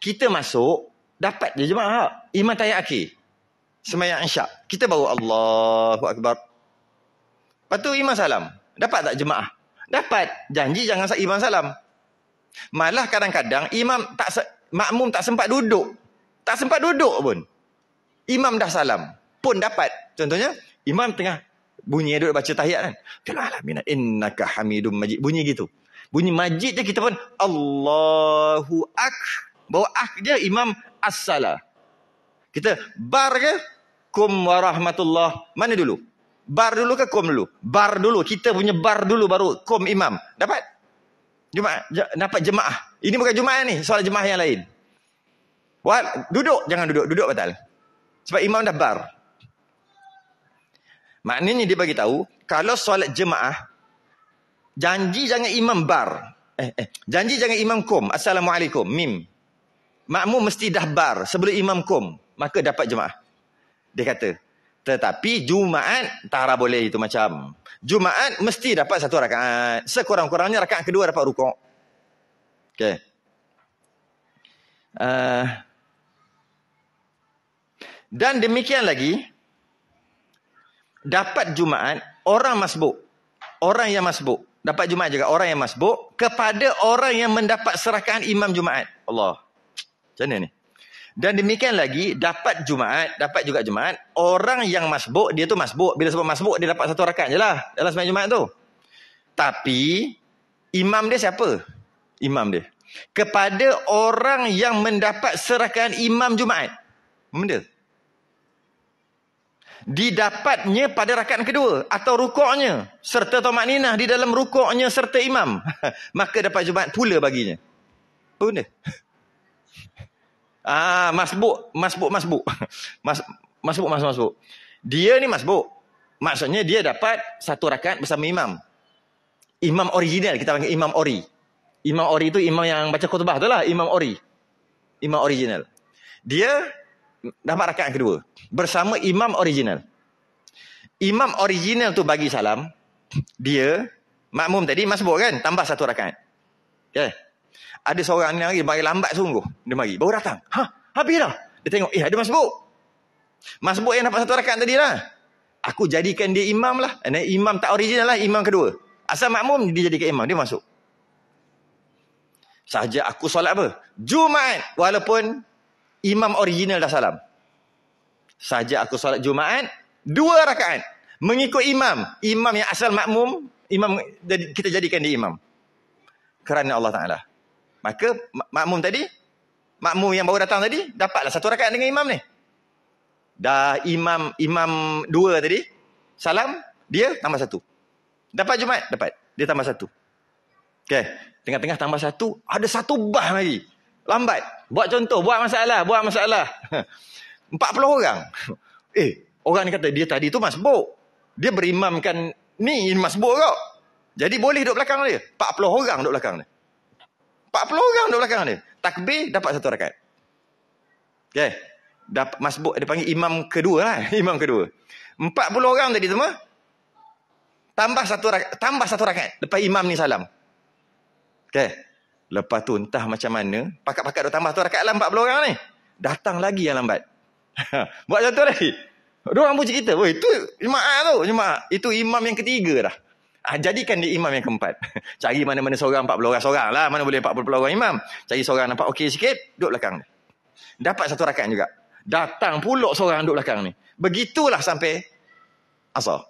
S1: kita masuk, dapat je jemaah. Imam tayat akhir. Sembahyang insya' Kita baru Allahu Akbar. Lepas tu imam salam. Dapat tak jemaah? Dapat. Janji jangan imam salam. Malah kadang-kadang imam tak makmum tak sempat duduk. Tak sempat duduk pun. Imam dah salam. Pun dapat. Contohnya, imam tengah bunyi duduk baca tahiyat kan. Kelala minat. Innaka hamidun majid. Bunyi gitu. Bunyi majid je kita pun. Allahu ak. Bawa ak ah dia imam as-salah. Kita bar ke? Kum warahmatullah. Mana dulu? Bar dulu ke kum dulu? Bar dulu. Kita punya bar dulu baru kum imam. Dapat? Jumaat, dapat jemaah. Ini bukan Jumaat ni, solat jemaah yang lain. What? Duduk, jangan duduk, duduk batal. Sebab imam dah bar. Maknanya dia bagi tahu, kalau solat jemaah janji jangan imam bar. Eh eh, janji jangan imam kum. Assalamualaikum. Mim. Makmum mesti dah bar sebelum imam kum, maka dapat jemaah. Dia kata, tetapi Jumaat tak boleh itu macam. Jumaat mesti dapat satu rakaat. Sekurang-kurangnya rakaat kedua dapat rukuk. Okay. Uh, dan demikian lagi, dapat Jumaat orang masbuk. Orang yang masbuk. Dapat Jumaat juga orang yang masbuk. Kepada orang yang mendapat serakaan Imam Jumaat. Allah. Macam mana ni? Dan demikian lagi, dapat Jumaat, dapat juga Jumaat. Orang yang masbuk, dia tu masbuk. Bila sebab masbuk, dia dapat satu rakaat je lah. Dalam semangat Jumaat tu. Tapi, Imam dia Siapa? imam dia kepada orang yang mendapat serahkan imam Jumaat. Benda. Didapatnya pada rakaat kedua atau rukuknya serta tomat ninah di dalam rukuknya serta imam. [laughs] Maka dapat Jumaat pula baginya. Apa benda? [laughs] Ah, masbuk, masbuk, masbuk. [laughs] Mas, masbuk, masbuk, masbuk. Dia ni masbuk. Maksudnya dia dapat satu rakaat bersama imam. Imam original, kita panggil imam ori. Imam Ori itu imam yang baca khutbah tu lah. Imam Ori. Imam original. Dia dapat rakaat kedua. Bersama imam original. Imam original tu bagi salam. Dia, makmum tadi masbuk kan? Tambah satu rakaat. Okay. Ya. Ada seorang ni lagi, mari lambat sungguh. Dia mari. Baru datang. Ha? Habis dah. Dia tengok, eh ada masbuk. Masbuk yang dapat satu rakaat tadi lah. Aku jadikan dia imam lah. Eh, imam tak original lah, imam kedua. Asal makmum dia jadikan imam, dia masuk. Sahaja aku solat apa? Jumaat. Walaupun imam original dah salam. Sahaja aku solat Jumaat. Dua rakaat. Mengikut imam. Imam yang asal makmum. Imam kita jadikan dia imam. Kerana Allah Ta'ala. Maka makmum tadi. Makmum yang baru datang tadi. Dapatlah satu rakaat dengan imam ni. Dah imam imam dua tadi. Salam. Dia tambah satu. Dapat Jumaat? Dapat. Dia tambah satu. Okay. Tengah-tengah tambah satu, ada satu bah lagi. Lambat. Buat contoh, buat masalah, buat masalah. 40 [laughs] orang. [laughs] Eh, orang ni kata dia tadi tu masbuk. Dia berimamkan ni masbuk kok. Jadi boleh duduk belakang dia. 40 orang duduk belakang dia. 40 orang duduk belakang dia. Takbir dapat satu rakat. Okay. Dapat masbuk dia panggil imam kedua lah. [laughs] imam kedua. 40 orang tadi semua. Tambah satu rakat. Tambah satu rakat. Lepas imam ni salam. Okay. Lepas tu entah macam mana, pakat-pakat dah tambah tu rakat lah 40 orang ni. Datang lagi yang lambat. [laughs] Buat contoh lagi. Orang puji kita. Woi, itu jemaah tu. Jemaah. Itu imam yang ketiga dah. Ah, jadikan dia imam yang keempat. [laughs] Cari mana-mana seorang 40 orang seorang lah. Mana boleh 40 orang imam. Cari seorang nampak okey sikit. Duduk belakang ni. Dapat satu rakan juga. Datang pulak seorang duduk belakang ni. Begitulah sampai asal.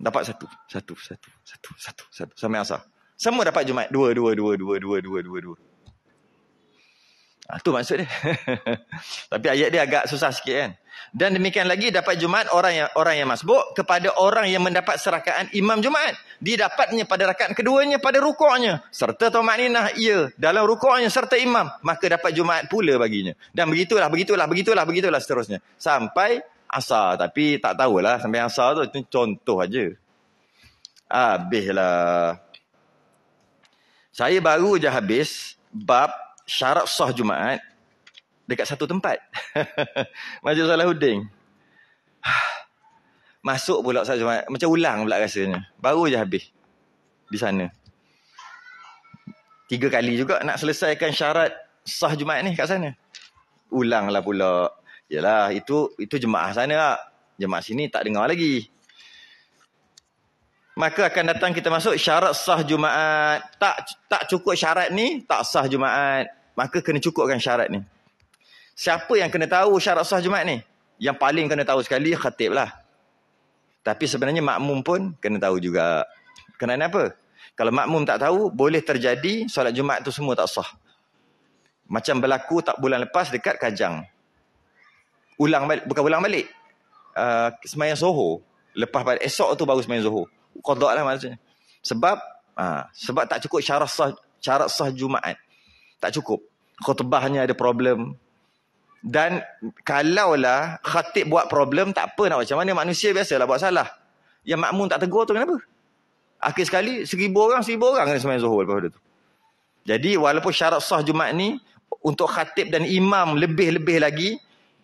S1: Dapat satu. Satu, satu, satu, satu, satu. Sampai asal. Semua dapat Jumaat. Dua, dua, dua, dua, dua, dua, dua, dua. Ha, ah, itu maksud dia. [laughs] Tapi ayat dia agak susah sikit kan. Dan demikian lagi dapat Jumaat orang yang orang yang masbuk kepada orang yang mendapat serakaan imam Jumaat. Didapatnya pada rakaat keduanya pada rukuknya. Serta Tuan Ninah ia dalam rukuknya serta imam. Maka dapat Jumaat pula baginya. Dan begitulah, begitulah, begitulah, begitulah seterusnya. Sampai asal Tapi tak tahulah sampai asal tu. Itu contoh aja. Habislah. Ha, saya baru je habis bab syarat sah Jumaat dekat satu tempat. [laughs] masjid Salahuddin. [sighs] Masuk pula saat Jumaat. Macam ulang pula rasanya. Baru je habis. Di sana. Tiga kali juga nak selesaikan syarat sah Jumaat ni kat sana. Ulang lah pula. Yalah, itu itu jemaah sana lah. Jemaah sini tak dengar lagi maka akan datang kita masuk syarat sah jumaat. Tak tak cukup syarat ni, tak sah jumaat. Maka kena cukupkan syarat ni. Siapa yang kena tahu syarat sah jumaat ni? Yang paling kena tahu sekali khatib lah. Tapi sebenarnya makmum pun kena tahu juga. Kenapa? apa? Kalau makmum tak tahu, boleh terjadi solat jumaat tu semua tak sah. Macam berlaku tak bulan lepas dekat Kajang. Ulang balik, bukan ulang balik. Uh, semayang Zohor. Lepas balik, esok tu baru semayang Zohor qada lah maksudnya. Sebab ha, sebab tak cukup syarat sah syarat sah Jumaat. Tak cukup. Khutbahnya ada problem. Dan kalaulah khatib buat problem tak apa nak macam mana manusia biasalah buat salah. Yang makmun tak tegur tu kenapa? Akhir sekali seribu orang seribu orang kena sembahyang Zuhur lepas tu. Jadi walaupun syarat sah Jumaat ni untuk khatib dan imam lebih-lebih lagi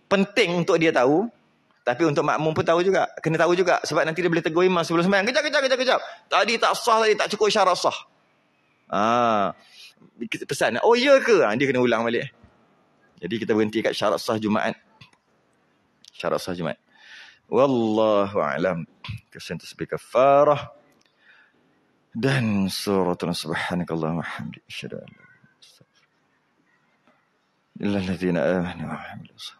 S1: penting untuk dia tahu tapi untuk makmum pun tahu juga. Kena tahu juga. Sebab nanti dia boleh tegur imam sebelum sembahyang. Kejap, kejap, kejap, kejap. Tadi tak sah tadi. Tak cukup syarat sah. Haa. Ah. Pesan. Oh, iya ke? Ha, dia kena ulang balik. Jadi kita berhenti kat syarat sah Jumaat. Syarat sah Jumaat. Wallahu'alam. Kesan tersebut kafarah. Dan surah subhanakallah muhammadi. Asyadu'ala. Allah. Allah. Allah. Allah. Allah. Allah.